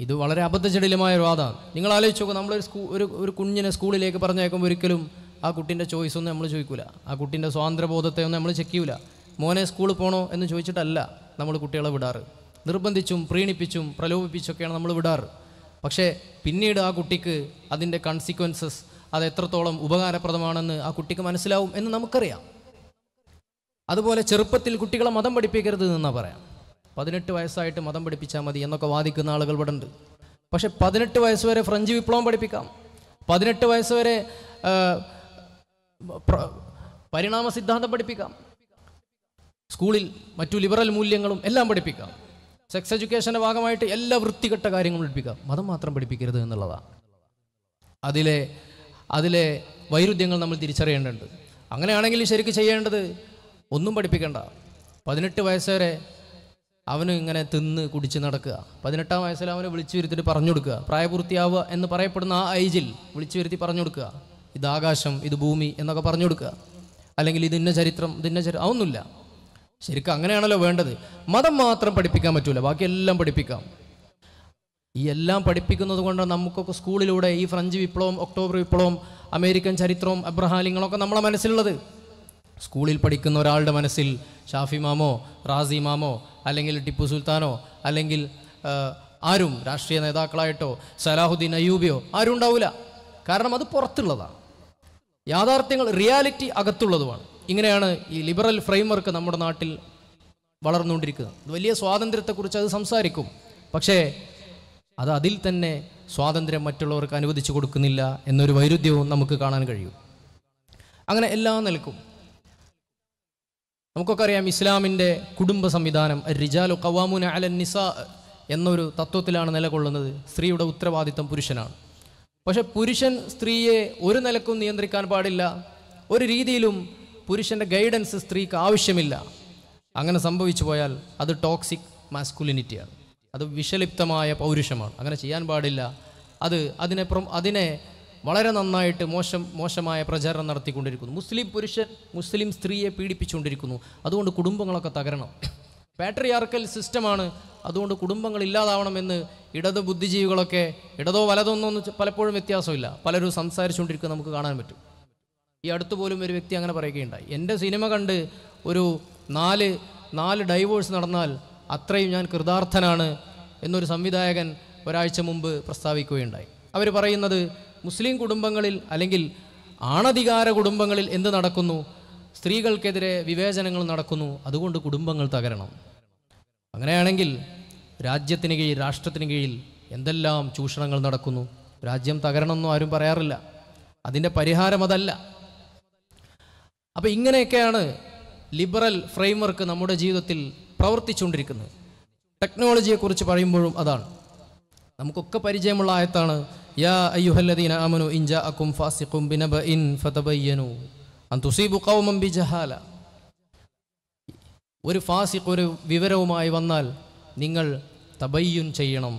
ഇത് വളരെ അബദ്ധജടിലമായ ഒരു വാദമാണ് നിങ്ങൾ ആലോചിച്ച് നമ്മൾ നമ്മളൊരു സ്കൂ ഒരു ഒരു കുഞ്ഞിനെ സ്കൂളിലേക്ക് പറഞ്ഞേക്കുമ്പോൾ ഒരിക്കലും ആ കുട്ടിൻ്റെ ഒന്നും നമ്മൾ ചോദിക്കില്ല ആ കുട്ടിൻ്റെ സ്വാതന്ത്ര്യബോധത്തെ ഒന്നും നമ്മൾ ചെക്ക് ചെയ്യൂല മോനെ സ്കൂളിൽ പോകണോ എന്ന് ചോദിച്ചിട്ടല്ല നമ്മൾ കുട്ടികളെ വിടാറ് നിർബന്ധിച്ചും പ്രീണിപ്പിച്ചും പ്രലോഭിപ്പിച്ചൊക്കെയാണ് നമ്മൾ വിടാറ് പക്ഷേ പിന്നീട് ആ കുട്ടിക്ക് അതിൻ്റെ കൺസിക്വൻസസ് അത് എത്രത്തോളം ഉപകാരപ്രദമാണെന്ന് ആ കുട്ടിക്ക് മനസ്സിലാവും എന്ന് നമുക്കറിയാം അതുപോലെ ചെറുപ്പത്തിൽ കുട്ടികളെ മതം പഠിപ്പിക്കരുത് എന്നാ പറയാം പതിനെട്ട് വയസ്സായിട്ട് മതം പഠിപ്പിച്ചാൽ മതി എന്നൊക്കെ വാദിക്കുന്ന ആളുകൾ ഇവിടെ ഉണ്ട് പക്ഷേ പതിനെട്ട് വയസ്സ് വരെ ഫ്രഞ്ച് വിപ്ലവം പഠിപ്പിക്കാം പതിനെട്ട് വയസ്സ് വരെ പരിണാമ സിദ്ധാന്തം പഠിപ്പിക്കാം സ്കൂളിൽ മറ്റു ലിബറൽ മൂല്യങ്ങളും എല്ലാം പഠിപ്പിക്കാം സെക്സ് എഡ്യൂക്കേഷൻ്റെ ഭാഗമായിട്ട് എല്ലാ വൃത്തികെട്ട കാര്യങ്ങളും പഠിപ്പിക്കാം മതം മാത്രം പഠിപ്പിക്കരുത് എന്നുള്ളതാണ് അതിലെ അതിലെ വൈരുദ്ധ്യങ്ങൾ നമ്മൾ തിരിച്ചറിയേണ്ടതുണ്ട് അങ്ങനെയാണെങ്കിൽ ശരിക്കും ചെയ്യേണ്ടത് ഒന്നും പഠിപ്പിക്കണ്ട പതിനെട്ട് വയസ്സുവരെ അവന് ഇങ്ങനെ തിന്ന് കുടിച്ച് നടക്കുക പതിനെട്ടാം വയസ്സിൽ അവനെ വിളിച്ചു വരുത്തിട്ട് പറഞ്ഞു കൊടുക്കുക പ്രായപൂർത്തിയാവുക എന്ന് പറയപ്പെടുന്ന ആ ഐജിൽ വിളിച്ചു വരുത്തി പറഞ്ഞു കൊടുക്കുക ഇത് ആകാശം ഇത് ഭൂമി എന്നൊക്കെ പറഞ്ഞു കൊടുക്കുക അല്ലെങ്കിൽ ഇതിന്ന ചരിത്രം ഇതിന്ന ചരിത്രം അതൊന്നുമില്ല ശരിക്കും അങ്ങനെയാണല്ലോ വേണ്ടത് മതം മാത്രം പഠിപ്പിക്കാൻ പറ്റൂല ബാക്കിയെല്ലാം പഠിപ്പിക്കാം ഈ എല്ലാം പഠിപ്പിക്കുന്നത് കൊണ്ട് നമുക്കൊക്കെ സ്കൂളിലൂടെ ഈ ഫ്രഞ്ച് വിപ്ലവം ഒക്ടോബർ വിപ്ലവം അമേരിക്കൻ ചരിത്രവും അബ്രഹാലിങ്ങളൊക്കെ നമ്മളെ മനസ്സിലുള്ളത് സ്കൂളിൽ പഠിക്കുന്ന ഒരാളുടെ മനസ്സിൽ ഷാഫി മാമോ റാസി മാമോ അല്ലെങ്കിൽ ടിപ്പു സുൽത്താനോ അല്ലെങ്കിൽ ആരും രാഷ്ട്രീയ നേതാക്കളായിട്ടോ സലാഹുദ്ദീൻ അയ്യൂബിയോ ആരും ഉണ്ടാവില്ല കാരണം അത് പുറത്തുള്ളതാണ് യാഥാർത്ഥ്യങ്ങൾ റിയാലിറ്റി അകത്തുള്ളതുമാണ് ഇങ്ങനെയാണ് ഈ ലിബറൽ ഫ്രെയിംവർക്ക് നമ്മുടെ നാട്ടിൽ വളർന്നുകൊണ്ടിരിക്കുന്നത് വലിയ സ്വാതന്ത്ര്യത്തെക്കുറിച്ച് അത് സംസാരിക്കും പക്ഷേ അത് അതിൽ തന്നെ സ്വാതന്ത്ര്യം മറ്റുള്ളവർക്ക് അനുവദിച്ചു കൊടുക്കുന്നില്ല എന്നൊരു വൈരുദ്ധ്യവും നമുക്ക് കാണാൻ കഴിയും അങ്ങനെ എല്ലാം നിൽക്കും നമുക്കൊക്കെ അറിയാം ഇസ്ലാമിൻ്റെ കുടുംബ സംവിധാനം റിജാലു കവാമുന അലൻ നിസ എന്നൊരു തത്വത്തിലാണ് നിലകൊള്ളുന്നത് സ്ത്രീയുടെ ഉത്തരവാദിത്തം പുരുഷനാണ് പക്ഷെ പുരുഷൻ സ്ത്രീയെ ഒരു നിലക്കും നിയന്ത്രിക്കാൻ പാടില്ല ഒരു രീതിയിലും പുരുഷൻ്റെ ഗൈഡൻസ് സ്ത്രീക്ക് ആവശ്യമില്ല അങ്ങനെ സംഭവിച്ചു പോയാൽ അത് ടോക്സിക് മാസ്കുലിനിറ്റിയാണ് അത് വിഷലിപ്തമായ പൗരുഷമാണ് അങ്ങനെ ചെയ്യാൻ പാടില്ല അത് അതിനെ അതിനെ വളരെ നന്നായിട്ട് മോശം മോശമായ പ്രചാരണം നടത്തിക്കൊണ്ടിരിക്കുന്നു മുസ്ലിം പുരുഷൻ മുസ്ലിം സ്ത്രീയെ പീഡിപ്പിച്ചുകൊണ്ടിരിക്കുന്നു അതുകൊണ്ട് കുടുംബങ്ങളൊക്കെ തകരണം പാട്രിയാർക്കൽ സിസ്റ്റമാണ് അതുകൊണ്ട് കുടുംബങ്ങൾ ഇല്ലാതാവണമെന്ന് ഇടത് ബുദ്ധിജീവികളൊക്കെ ഇടതോ വലതോന്നോ പലപ്പോഴും വ്യത്യാസമില്ല പലരും സംസാരിച്ചുകൊണ്ടിരിക്കുക നമുക്ക് കാണാൻ പറ്റും ഈ അടുത്ത് പോലും ഒരു വ്യക്തി അങ്ങനെ പറയുകയുണ്ടായി എൻ്റെ സിനിമ കണ്ട് ഒരു നാല് നാല് ഡൈവോഴ്സ് നടന്നാൽ അത്രയും ഞാൻ കൃതാർത്ഥനാണ് എന്നൊരു സംവിധായകൻ ഒരാഴ്ച മുമ്പ് പ്രസ്താവിക്കുകയുണ്ടായി അവർ പറയുന്നത് മുസ്ലിം കുടുംബങ്ങളിൽ അല്ലെങ്കിൽ ആണധികാര കുടുംബങ്ങളിൽ എന്ത് നടക്കുന്നു സ്ത്രീകൾക്കെതിരെ വിവേചനങ്ങൾ നടക്കുന്നു അതുകൊണ്ട് കുടുംബങ്ങൾ തകരണം അങ്ങനെയാണെങ്കിൽ രാജ്യത്തിന് കീഴിൽ രാഷ്ട്രത്തിന് കീഴിൽ എന്തെല്ലാം ചൂഷണങ്ങൾ നടക്കുന്നു രാജ്യം തകരണമെന്നും ആരും പറയാറില്ല അതിൻ്റെ പരിഹാരം അതല്ല അപ്പോൾ ഇങ്ങനെയൊക്കെയാണ് ലിബറൽ ഫ്രെയിംവർക്ക് നമ്മുടെ ജീവിതത്തിൽ പ്രവർത്തിച്ചുകൊണ്ടിരിക്കുന്നത് ടെക്നോളജിയെക്കുറിച്ച് പറയുമ്പോഴും അതാണ് നമുക്കൊക്കെ പരിചയമുള്ള ആയത്താണ് യാ അയ്യുഹല്ലദീന അമനു ഇൻജ അക്കും ഫാസിഖും ബിനബ ഇൻ ഫതബയ്യനു അന്തുസീബു കൗമം ബി ജഹാല ഒരു ഫാസിഖ് ഒരു വിവരവുമായി വന്നാൽ നിങ്ങൾ തബയ്യുൻ ചെയ്യണം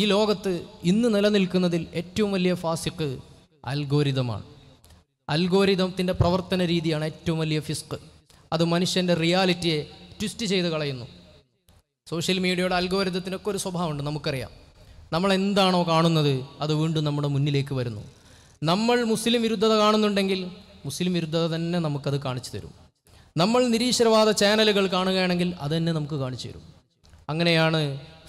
ഈ ലോകത്ത് ഇന്ന് നിലനിൽക്കുന്നതിൽ ഏറ്റവും വലിയ ഫാസിക്ക് അൽഗോരിതമാണ് അൽഗോരിതത്തിൻ്റെ പ്രവർത്തന രീതിയാണ് ഏറ്റവും വലിയ ഫിസ്ക് അത് മനുഷ്യൻ്റെ റിയാലിറ്റിയെ ട്വിസ്റ്റ് ചെയ്ത് കളയുന്നു സോഷ്യൽ മീഡിയയുടെ അൽഗോരിതത്തിനൊക്കെ ഒരു സ്വഭാവമുണ്ട് നമുക്കറിയാം നമ്മൾ എന്താണോ കാണുന്നത് അത് വീണ്ടും നമ്മുടെ മുന്നിലേക്ക് വരുന്നു നമ്മൾ മുസ്ലിം വിരുദ്ധത കാണുന്നുണ്ടെങ്കിൽ മുസ്ലിം വിരുദ്ധത തന്നെ നമുക്കത് കാണിച്ചു തരും നമ്മൾ നിരീശ്വരവാദ ചാനലുകൾ കാണുകയാണെങ്കിൽ അത് തന്നെ നമുക്ക് കാണിച്ചു തരും അങ്ങനെയാണ്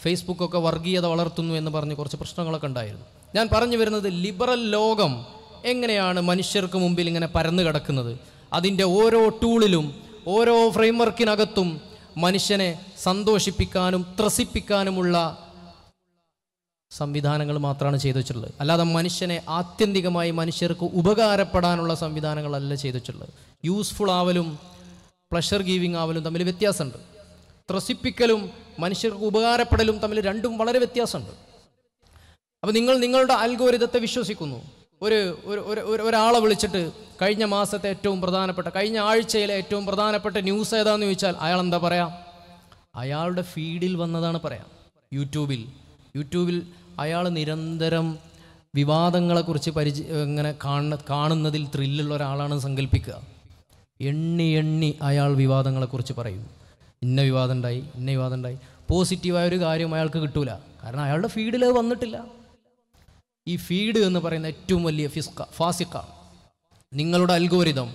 ഫേസ്ബുക്കൊക്കെ വർഗീയത വളർത്തുന്നു എന്ന് പറഞ്ഞ് കുറച്ച് പ്രശ്നങ്ങളൊക്കെ ഉണ്ടായിരുന്നു ഞാൻ പറഞ്ഞു വരുന്നത് ലിബറൽ ലോകം എങ്ങനെയാണ് മനുഷ്യർക്ക് മുമ്പിൽ ഇങ്ങനെ പരന്നു കിടക്കുന്നത് അതിൻ്റെ ഓരോ ടൂളിലും ഓരോ ഫ്രെയിംവർക്കിനകത്തും മനുഷ്യനെ സന്തോഷിപ്പിക്കാനും ത്രസിപ്പിക്കാനുമുള്ള സംവിധാനങ്ങൾ മാത്രമാണ് ചെയ്തു വെച്ചിട്ടുള്ളത് അല്ലാതെ മനുഷ്യനെ ആത്യന്തികമായി മനുഷ്യർക്ക് ഉപകാരപ്പെടാനുള്ള സംവിധാനങ്ങളല്ല ചെയ്തു വെച്ചിട്ടുള്ളത് യൂസ്ഫുൾ ആവലും പ്ലഷർ ഗീവിംഗ് ആവലും തമ്മിൽ വ്യത്യാസമുണ്ട് ത്രസിപ്പിക്കലും മനുഷ്യർക്ക് ഉപകാരപ്പെടലും തമ്മിൽ രണ്ടും വളരെ വ്യത്യാസമുണ്ട് അപ്പോൾ നിങ്ങൾ നിങ്ങളുടെ അൽഗോരിതത്തെ വിശ്വസിക്കുന്നു ഒരു ഒരു ഒരാളെ വിളിച്ചിട്ട് കഴിഞ്ഞ മാസത്തെ ഏറ്റവും പ്രധാനപ്പെട്ട കഴിഞ്ഞ ആഴ്ചയിലെ ഏറ്റവും പ്രധാനപ്പെട്ട ന്യൂസ് ഏതാന്ന് ചോദിച്ചാൽ അയാൾ എന്താ പറയാം അയാളുടെ ഫീഡിൽ വന്നതാണ് പറയാം യൂട്യൂബിൽ യൂട്യൂബിൽ അയാൾ നിരന്തരം വിവാദങ്ങളെക്കുറിച്ച് പരിചയ ഇങ്ങനെ കാണുന്ന കാണുന്നതിൽ ത്രില്ലുള്ള ഒരാളാണ് സങ്കല്പിക്കുക എണ്ണി എണ്ണി അയാൾ വിവാദങ്ങളെക്കുറിച്ച് പറയും ഇന്ന വിവാദം ഉണ്ടായി ഇന്ന വിവാദം ഉണ്ടായി പോസിറ്റീവായൊരു കാര്യം അയാൾക്ക് കിട്ടൂല കാരണം അയാളുടെ ഫീഡിൽ വന്നിട്ടില്ല ഈ ഫീഡ് എന്ന് പറയുന്ന ഏറ്റവും വലിയ ഫിസ്ക ഫാസിക്കാണ് നിങ്ങളുടെ അൽഗോരിതം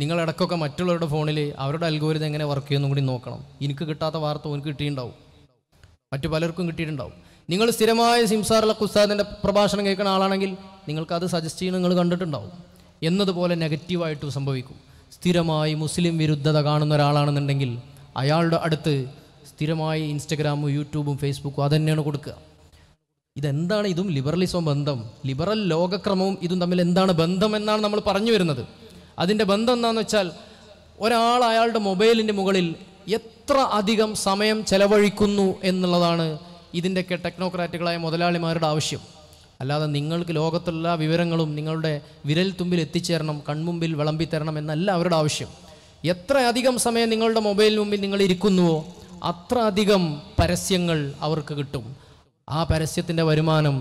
നിങ്ങളിടക്കൊക്കെ മറ്റുള്ളവരുടെ ഫോണിൽ അവരുടെ അൽഗോരിതം എങ്ങനെ വർക്ക് ചെയ്യുന്നു കൂടി നോക്കണം എനിക്ക് കിട്ടാത്ത വാർത്ത ഓനിക്ക് കിട്ടിയിട്ടുണ്ടാവും മറ്റു പലർക്കും കിട്ടിയിട്ടുണ്ടാവും നിങ്ങൾ സ്ഥിരമായ സിംസാറുള്ള കുസ്താദിൻ്റെ പ്രഭാഷണം കേൾക്കുന്ന ആളാണെങ്കിൽ നിങ്ങൾക്കത് സജസ്റ്റ് ചെയ്യുന്ന നിങ്ങൾ കണ്ടിട്ടുണ്ടാവും എന്നതുപോലെ നെഗറ്റീവായിട്ട് സംഭവിക്കും സ്ഥിരമായി മുസ്ലിം വിരുദ്ധത കാണുന്ന ഒരാളാണെന്നുണ്ടെങ്കിൽ അയാളുടെ അടുത്ത് സ്ഥിരമായി ഇൻസ്റ്റഗ്രാമും യൂട്യൂബും ഫേസ്ബുക്കും അതന്നെയാണ് കൊടുക്കുക ഇതെന്താണ് ഇതും ലിബറലിസവും ബന്ധം ലിബറൽ ലോകക്രമവും ഇതും തമ്മിൽ എന്താണ് ബന്ധം എന്നാണ് നമ്മൾ പറഞ്ഞു വരുന്നത് അതിൻ്റെ ബന്ധം എന്താണെന്ന് വെച്ചാൽ ഒരാൾ അയാളുടെ മൊബൈലിൻ്റെ മുകളിൽ എത്ര അധികം സമയം ചെലവഴിക്കുന്നു എന്നുള്ളതാണ് ഇതിൻ്റെയൊക്കെ ടെക്നോക്രാറ്റുകളായ മുതലാളിമാരുടെ ആവശ്യം അല്ലാതെ നിങ്ങൾക്ക് ലോകത്തുള്ള വിവരങ്ങളും നിങ്ങളുടെ വിരൽ തുമ്പിൽ എത്തിച്ചേരണം കൺമുമ്പിൽ തരണം എന്നല്ല അവരുടെ ആവശ്യം എത്ര അധികം സമയം നിങ്ങളുടെ മൊബൈലിന് മുമ്പിൽ നിങ്ങൾ ഇരിക്കുന്നുവോ അത്ര അധികം പരസ്യങ്ങൾ അവർക്ക് കിട്ടും ആ പരസ്യത്തിൻ്റെ വരുമാനം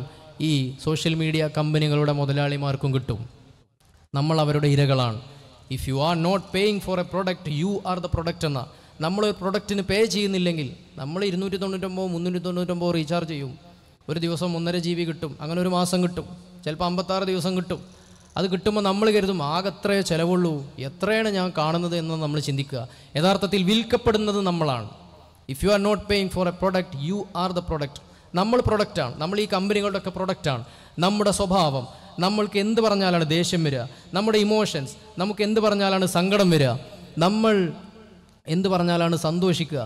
ഈ സോഷ്യൽ മീഡിയ കമ്പനികളുടെ മുതലാളിമാർക്കും കിട്ടും നമ്മൾ അവരുടെ ഇരകളാണ് if you are not paying for a product you are the product എന്ന നമ്മൾ ഒരു പ്രൊഡക്റ്റിന് പേ ചെയ്യുന്നില്ലെങ്കിൽ നമ്മൾ ഇരുന്നൂറ്റി തൊണ്ണൂറ്റൊമ്പത് മുന്നൂറ്റി തൊണ്ണൂറ്റൊമ്പത് റീചാർജ് ചെയ്യും ഒരു ദിവസം ഒന്നര ജി ബി കിട്ടും അങ്ങനെ ഒരു മാസം കിട്ടും ചിലപ്പോൾ അമ്പത്താറ് ദിവസം കിട്ടും അത് കിട്ടുമ്പോൾ നമ്മൾ കരുതും ആകെ എത്രയോ ചിലവുള്ളൂ എത്രയാണ് ഞാൻ കാണുന്നത് എന്ന് നമ്മൾ ചിന്തിക്കുക യഥാർത്ഥത്തിൽ വിൽക്കപ്പെടുന്നത് നമ്മളാണ് if you are not paying for a product you are the product നമ്മൾ പ്രൊഡക്റ്റാണ് നമ്മൾ ഈ കമ്പനികളുടെയൊക്കെ പ്രൊഡക്റ്റാണ് നമ്മുടെ സ്വഭാവം നമ്മൾക്ക് എന്ത് പറഞ്ഞാലാണ് ദേഷ്യം വരിക നമ്മുടെ ഇമോഷൻസ് നമുക്ക് എന്ത് പറഞ്ഞാലാണ് സങ്കടം വരിക നമ്മൾ എന്ത് പറഞ്ഞാലാണ് സന്തോഷിക്കുക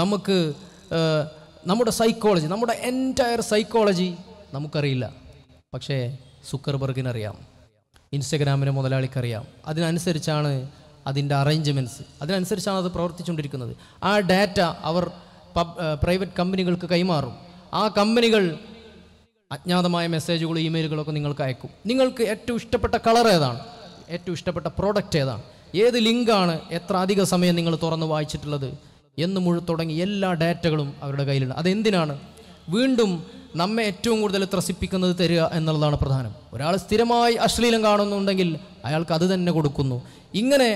നമുക്ക് നമ്മുടെ സൈക്കോളജി നമ്മുടെ എൻറ്റയർ സൈക്കോളജി നമുക്കറിയില്ല പക്ഷേ സുക്കർബർഗിനറിയാം ഇൻസ്റ്റഗ്രാമിനെ മുതലാളിക്കറിയാം അതിനനുസരിച്ചാണ് അതിൻ്റെ അറേഞ്ച്മെൻറ്റ്സ് അതിനനുസരിച്ചാണ് അത് പ്രവർത്തിച്ചുകൊണ്ടിരിക്കുന്നത് ആ ഡാറ്റ അവർ പ്രൈവറ്റ് കമ്പനികൾക്ക് കൈമാറും ആ കമ്പനികൾ അജ്ഞാതമായ മെസ്സേജുകളും ഇമെയിലുകളൊക്കെ നിങ്ങൾക്ക് അയക്കും നിങ്ങൾക്ക് ഏറ്റവും ഇഷ്ടപ്പെട്ട കളർ ഏതാണ് ഏറ്റവും ഇഷ്ടപ്പെട്ട പ്രോഡക്റ്റ് ഏതാണ് ഏത് ലിങ്കാണ് എത്ര അധിക സമയം നിങ്ങൾ തുറന്ന് വായിച്ചിട്ടുള്ളത് എന്ന് മുഴു തുടങ്ങി എല്ലാ ഡാറ്റകളും അവരുടെ കയ്യിലുണ്ട് അതെന്തിനാണ് വീണ്ടും നമ്മെ ഏറ്റവും കൂടുതൽ ത്രസിപ്പിക്കുന്നത് തരിക എന്നുള്ളതാണ് പ്രധാനം ഒരാൾ സ്ഥിരമായി അശ്ലീലം കാണുന്നുണ്ടെങ്കിൽ അയാൾക്ക് അത് തന്നെ കൊടുക്കുന്നു ഇങ്ങനെ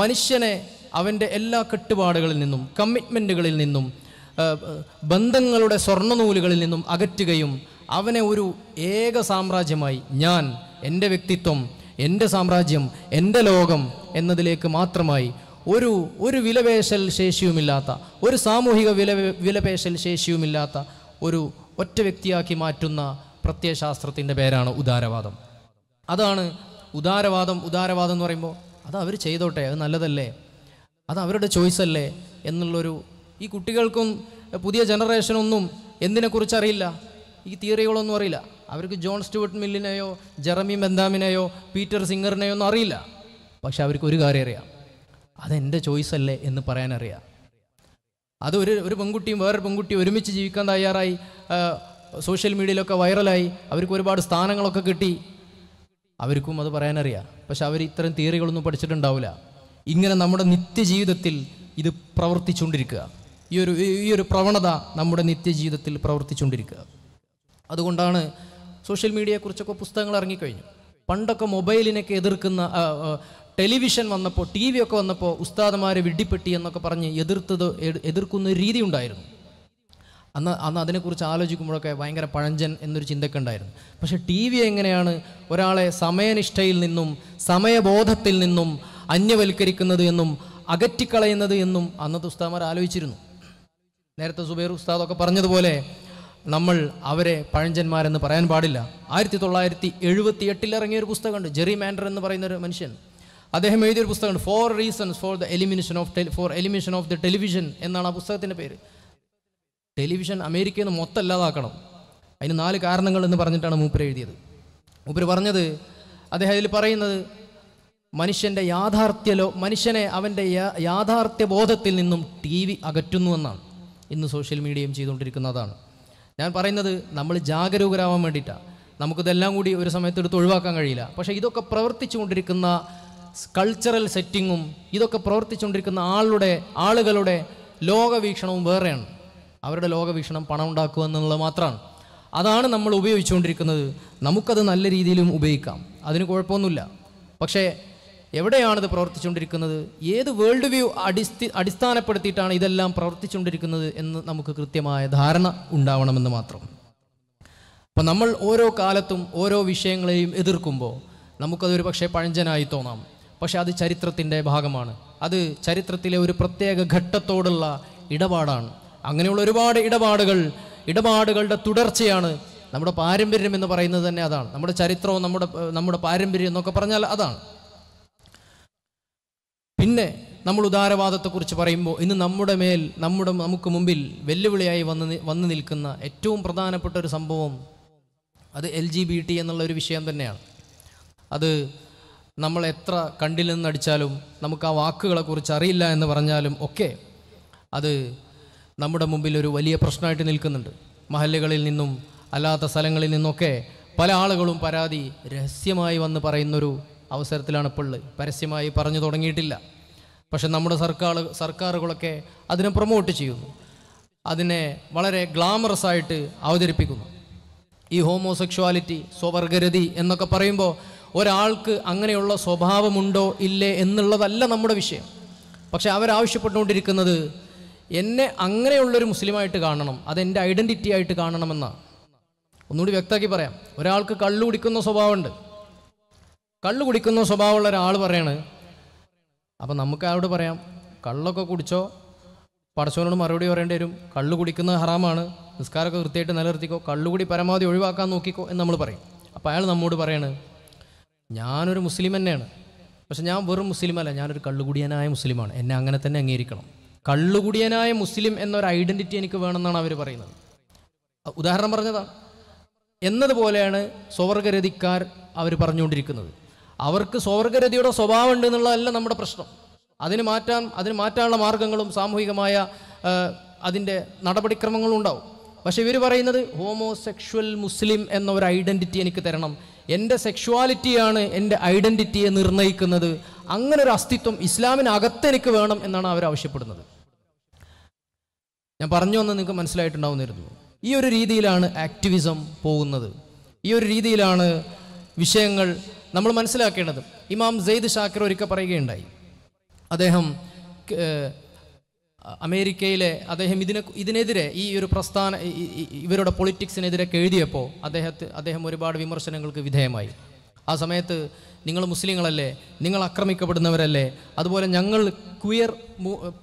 മനുഷ്യനെ അവൻ്റെ എല്ലാ കെട്ടുപാടുകളിൽ നിന്നും കമ്മിറ്റ്മെൻറ്റുകളിൽ നിന്നും ബന്ധങ്ങളുടെ സ്വർണ്ണനൂലുകളിൽ നിന്നും അകറ്റുകയും അവനെ ഒരു ഏക സാമ്രാജ്യമായി ഞാൻ എൻ്റെ വ്യക്തിത്വം എൻ്റെ സാമ്രാജ്യം എൻ്റെ ലോകം എന്നതിലേക്ക് മാത്രമായി ഒരു ഒരു വിലപേശൽ ശേഷിയുമില്ലാത്ത ഒരു സാമൂഹിക വില വിലപേശൽ ശേഷിയുമില്ലാത്ത ഒരു ഒറ്റ വ്യക്തിയാക്കി മാറ്റുന്ന പ്രത്യയശാസ്ത്രത്തിൻ്റെ പേരാണ് ഉദാരവാദം അതാണ് ഉദാരവാദം ഉദാരവാദം എന്ന് പറയുമ്പോൾ അത് അവർ ചെയ്തോട്ടെ അത് നല്ലതല്ലേ അത് അവരുടെ ചോയ്സല്ലേ എന്നുള്ളൊരു ഈ കുട്ടികൾക്കും പുതിയ ജനറേഷനൊന്നും എന്തിനെക്കുറിച്ച് അറിയില്ല ഈ തിയറികളൊന്നും അറിയില്ല അവർക്ക് ജോൺ സ്റ്റുവർട്ട് മില്ലിനെയോ ജെറമി ബെന്താമിനെയോ പീറ്റർ സിംഗറിനെയോ ഒന്നും അറിയില്ല പക്ഷെ അവർക്ക് ഒരു കാര്യം അറിയാം അതെൻ്റെ ചോയ്സ് അല്ലേ എന്ന് പറയാനറിയാം അത് ഒരു ഒരു പെൺകുട്ടിയും വേറൊരു പെൺകുട്ടിയും ഒരുമിച്ച് ജീവിക്കാൻ തയ്യാറായി സോഷ്യൽ മീഡിയയിലൊക്കെ വൈറലായി അവർക്ക് ഒരുപാട് സ്ഥാനങ്ങളൊക്കെ കിട്ടി അവർക്കും അത് പറയാനറിയാം പക്ഷെ അവർ ഇത്തരം തിയറികളൊന്നും പഠിച്ചിട്ടുണ്ടാവില്ല ഇങ്ങനെ നമ്മുടെ നിത്യജീവിതത്തിൽ ഇത് പ്രവർത്തിച്ചുകൊണ്ടിരിക്കുക ഈ ഒരു ഈ ഒരു പ്രവണത നമ്മുടെ നിത്യജീവിതത്തിൽ പ്രവർത്തിച്ചുകൊണ്ടിരിക്കുക അതുകൊണ്ടാണ് സോഷ്യൽ മീഡിയയെക്കുറിച്ചൊക്കെ പുസ്തകങ്ങൾ ഇറങ്ങിക്കഴിഞ്ഞു പണ്ടൊക്കെ മൊബൈലിനൊക്കെ എതിർക്കുന്ന ടെലിവിഷൻ വന്നപ്പോൾ ടി വി ഒക്കെ വന്നപ്പോൾ ഉസ്താദമാരെ വെടിപ്പെട്ടി എന്നൊക്കെ പറഞ്ഞ് എതിർത്തത് എതിർക്കുന്ന ഒരു രീതി ഉണ്ടായിരുന്നു അന്ന് അന്ന് അതിനെക്കുറിച്ച് ആലോചിക്കുമ്പോഴൊക്കെ ഭയങ്കര പഴഞ്ചൻ എന്നൊരു ചിന്തയ്ക്ക് ഉണ്ടായിരുന്നു പക്ഷേ ടി വി എങ്ങനെയാണ് ഒരാളെ സമയനിഷ്ഠയിൽ നിന്നും സമയബോധത്തിൽ നിന്നും അന്യവൽക്കരിക്കുന്നത് എന്നും അകറ്റിക്കളയുന്നത് എന്നും അന്നത്തെ ഉസ്താദമാർ ആലോചിച്ചിരുന്നു നേരത്തെ സുബൈർ ഉസ്താദൊക്കെ പറഞ്ഞതുപോലെ നമ്മൾ അവരെ പഴഞ്ചന്മാരെന്ന് പറയാൻ പാടില്ല ആയിരത്തി തൊള്ളായിരത്തി എഴുപത്തി എട്ടിൽ ഇറങ്ങിയ ഒരു പുസ്തകമുണ്ട് ജെറി മാൻഡർ എന്ന് പറയുന്ന ഒരു മനുഷ്യൻ അദ്ദേഹം എഴുതിയൊരു പുസ്തകമുണ്ട് four reasons for the elimination of for elimination of the television എന്നാണ് ആ പുസ്തകത്തിൻ്റെ പേര് ടെലിവിഷൻ അമേരിക്കയിൽ നിന്ന് മൊത്തം ഇല്ലാതാക്കണം അതിന് നാല് കാരണങ്ങൾ എന്ന് പറഞ്ഞിട്ടാണ് മൂപ്പർ എഴുതിയത് മൂപ്പർ പറഞ്ഞത് അദ്ദേഹം അതിൽ പറയുന്നത് മനുഷ്യൻ്റെ യാഥാർത്ഥ്യ മനുഷ്യനെ അവൻ്റെ യാഥാർത്ഥ്യ ബോധത്തിൽ നിന്നും ടി വി അകറ്റുന്നു എന്നാണ് ഇന്ന് സോഷ്യൽ മീഡിയയും ചെയ്തുകൊണ്ടിരിക്കുന്നതാണ് ഞാൻ പറയുന്നത് നമ്മൾ ജാഗരൂകരാവാൻ വേണ്ടിയിട്ടാണ് നമുക്കിതെല്ലാം കൂടി ഒരു സമയത്തെടുത്ത് ഒഴിവാക്കാൻ കഴിയില്ല പക്ഷേ ഇതൊക്കെ പ്രവർത്തിച്ചുകൊണ്ടിരിക്കുന്ന കൾച്ചറൽ സെറ്റിങ്ങും ഇതൊക്കെ പ്രവർത്തിച്ചുകൊണ്ടിരിക്കുന്ന ആളുടെ ആളുകളുടെ ലോകവീക്ഷണവും വേറെയാണ് അവരുടെ ലോകവീക്ഷണം പണം ഉണ്ടാക്കുക എന്നുള്ളത് മാത്രമാണ് അതാണ് നമ്മൾ ഉപയോഗിച്ചുകൊണ്ടിരിക്കുന്നത് നമുക്കത് നല്ല രീതിയിലും ഉപയോഗിക്കാം അതിന് കുഴപ്പമൊന്നുമില്ല പക്ഷേ എവിടെയാണിത് പ്രവർത്തിച്ചുകൊണ്ടിരിക്കുന്നത് ഏത് വേൾഡ് വ്യൂ അടിസ്ഥി അടിസ്ഥാനപ്പെടുത്തിയിട്ടാണ് ഇതെല്ലാം പ്രവർത്തിച്ചുകൊണ്ടിരിക്കുന്നത് എന്ന് നമുക്ക് കൃത്യമായ ധാരണ ഉണ്ടാവണമെന്ന് മാത്രം അപ്പം നമ്മൾ ഓരോ കാലത്തും ഓരോ വിഷയങ്ങളെയും എതിർക്കുമ്പോൾ നമുക്കതൊരു പക്ഷേ പഴഞ്ചനായി തോന്നാം പക്ഷെ അത് ചരിത്രത്തിൻ്റെ ഭാഗമാണ് അത് ചരിത്രത്തിലെ ഒരു പ്രത്യേക ഘട്ടത്തോടുള്ള ഇടപാടാണ് അങ്ങനെയുള്ള ഒരുപാട് ഇടപാടുകൾ ഇടപാടുകളുടെ തുടർച്ചയാണ് നമ്മുടെ പാരമ്പര്യം എന്ന് പറയുന്നത് തന്നെ അതാണ് നമ്മുടെ ചരിത്രവും നമ്മുടെ നമ്മുടെ പാരമ്പര്യം എന്നൊക്കെ പറഞ്ഞാൽ അതാണ് പിന്നെ നമ്മൾ ഉദാരവാദത്തെക്കുറിച്ച് പറയുമ്പോൾ ഇന്ന് നമ്മുടെ മേൽ നമ്മുടെ നമുക്ക് മുമ്പിൽ വെല്ലുവിളിയായി വന്ന് വന്നു നിൽക്കുന്ന ഏറ്റവും പ്രധാനപ്പെട്ട ഒരു സംഭവം അത് എൽ ജി ബി ടി എന്നുള്ള ഒരു വിഷയം തന്നെയാണ് അത് നമ്മൾ എത്ര കണ്ടിൽ നിന്നടിച്ചാലും നമുക്ക് ആ വാക്കുകളെക്കുറിച്ച് അറിയില്ല എന്ന് പറഞ്ഞാലും ഒക്കെ അത് നമ്മുടെ മുമ്പിൽ ഒരു വലിയ പ്രശ്നമായിട്ട് നിൽക്കുന്നുണ്ട് മഹല്ലുകളിൽ നിന്നും അല്ലാത്ത സ്ഥലങ്ങളിൽ നിന്നൊക്കെ പല ആളുകളും പരാതി രഹസ്യമായി വന്ന് പറയുന്നൊരു അവസരത്തിലാണ് ഇപ്പോൾ പരസ്യമായി പറഞ്ഞു തുടങ്ങിയിട്ടില്ല പക്ഷെ നമ്മുടെ സർക്കാർ സർക്കാരുകളൊക്കെ അതിനെ പ്രൊമോട്ട് ചെയ്യുന്നു അതിനെ വളരെ ഗ്ലാമറസ് ആയിട്ട് അവതരിപ്പിക്കുന്നു ഈ ഹോമോസെക്ഷുവാലിറ്റി സ്വവർഗരതി എന്നൊക്കെ പറയുമ്പോൾ ഒരാൾക്ക് അങ്ങനെയുള്ള സ്വഭാവമുണ്ടോ ഇല്ലേ എന്നുള്ളതല്ല നമ്മുടെ വിഷയം പക്ഷെ അവരാവശ്യപ്പെട്ടുകൊണ്ടിരിക്കുന്നത് എന്നെ അങ്ങനെയുള്ളൊരു മുസ്ലിമായിട്ട് കാണണം അതെൻ്റെ ഐഡൻറ്റിറ്റി ആയിട്ട് കാണണമെന്നാണ് ഒന്നുകൂടി വ്യക്തമാക്കി പറയാം ഒരാൾക്ക് കള്ളു കുടിക്കുന്ന സ്വഭാവമുണ്ട് കള്ള് കുടിക്കുന്ന സ്വഭാവമുള്ള ഒരാൾ പറയാണ് അപ്പം നമുക്ക് ആരോട് പറയാം കള്ളൊക്കെ കുടിച്ചോ പടച്ചവനോട് മറുപടി പറയേണ്ടി വരും കള്ള് കുടിക്കുന്നത് ഹറാമാണ് നിസ്കാരമൊക്കെ കൃത്യമായിട്ട് നിലനിർത്തിക്കോ കള്ളുകൂടി പരമാവധി ഒഴിവാക്കാൻ നോക്കിക്കോ എന്ന് നമ്മൾ പറയും അപ്പോൾ അയാൾ നമ്മോട് പറയാണ് ഞാനൊരു മുസ്ലിം തന്നെയാണ് പക്ഷെ ഞാൻ വെറും മുസ്ലിം അല്ല ഞാനൊരു കള്ളുകുടിയനായ മുസ്ലിമാണ് എന്നെ അങ്ങനെ തന്നെ അംഗീകരിക്കണം കള്ളുകുടിയനായ മുസ്ലിം എന്നൊരു ഐഡൻറ്റിറ്റി എനിക്ക് വേണമെന്നാണ് അവർ പറയുന്നത് ഉദാഹരണം പറഞ്ഞതാണ് എന്നതുപോലെയാണ് സ്വർഗരതിക്കാർ അവർ പറഞ്ഞുകൊണ്ടിരിക്കുന്നത് അവർക്ക് സ്വർഗരതിയുടെ സ്വഭാവം ഉണ്ട് എന്നുള്ളതല്ല നമ്മുടെ പ്രശ്നം അതിന് മാറ്റാൻ അതിന് മാറ്റാനുള്ള മാർഗങ്ങളും സാമൂഹികമായ അതിൻ്റെ നടപടിക്രമങ്ങളും ഉണ്ടാവും പക്ഷേ ഇവർ പറയുന്നത് ഹോമോസെക്ഷൽ മുസ്ലിം എന്ന ഒരു ഐഡൻറ്റിറ്റി എനിക്ക് തരണം എൻ്റെ സെക്ഷുവാലിറ്റിയാണ് എൻ്റെ ഐഡൻറ്റിറ്റിയെ നിർണ്ണയിക്കുന്നത് അങ്ങനെ ഒരു അസ്തിത്വം ഇസ്ലാമിനകത്ത് എനിക്ക് വേണം എന്നാണ് അവർ ആവശ്യപ്പെടുന്നത് ഞാൻ പറഞ്ഞു വന്ന് നിങ്ങൾക്ക് മനസ്സിലായിട്ടുണ്ടാവുന്നിരുന്നു ഈ ഒരു രീതിയിലാണ് ആക്ടിവിസം പോകുന്നത് ഈ ഒരു രീതിയിലാണ് വിഷയങ്ങൾ നമ്മൾ മനസ്സിലാക്കേണ്ടത് ഇമാം സെയ്ദ് ഷാക്കിർ ഒരിക്കൽ പറയുകയുണ്ടായി അദ്ദേഹം അമേരിക്കയിലെ അദ്ദേഹം ഇതിനെ ഇതിനെതിരെ ഈ ഒരു പ്രസ്ഥാന ഇവരുടെ പൊളിറ്റിക്സിനെതിരെ എഴുതിയപ്പോൾ അദ്ദേഹത്തെ അദ്ദേഹം ഒരുപാട് വിമർശനങ്ങൾക്ക് വിധേയമായി ആ സമയത്ത് നിങ്ങൾ മുസ്ലിങ്ങളല്ലേ നിങ്ങൾ ആക്രമിക്കപ്പെടുന്നവരല്ലേ അതുപോലെ ഞങ്ങൾ ക്വിയർ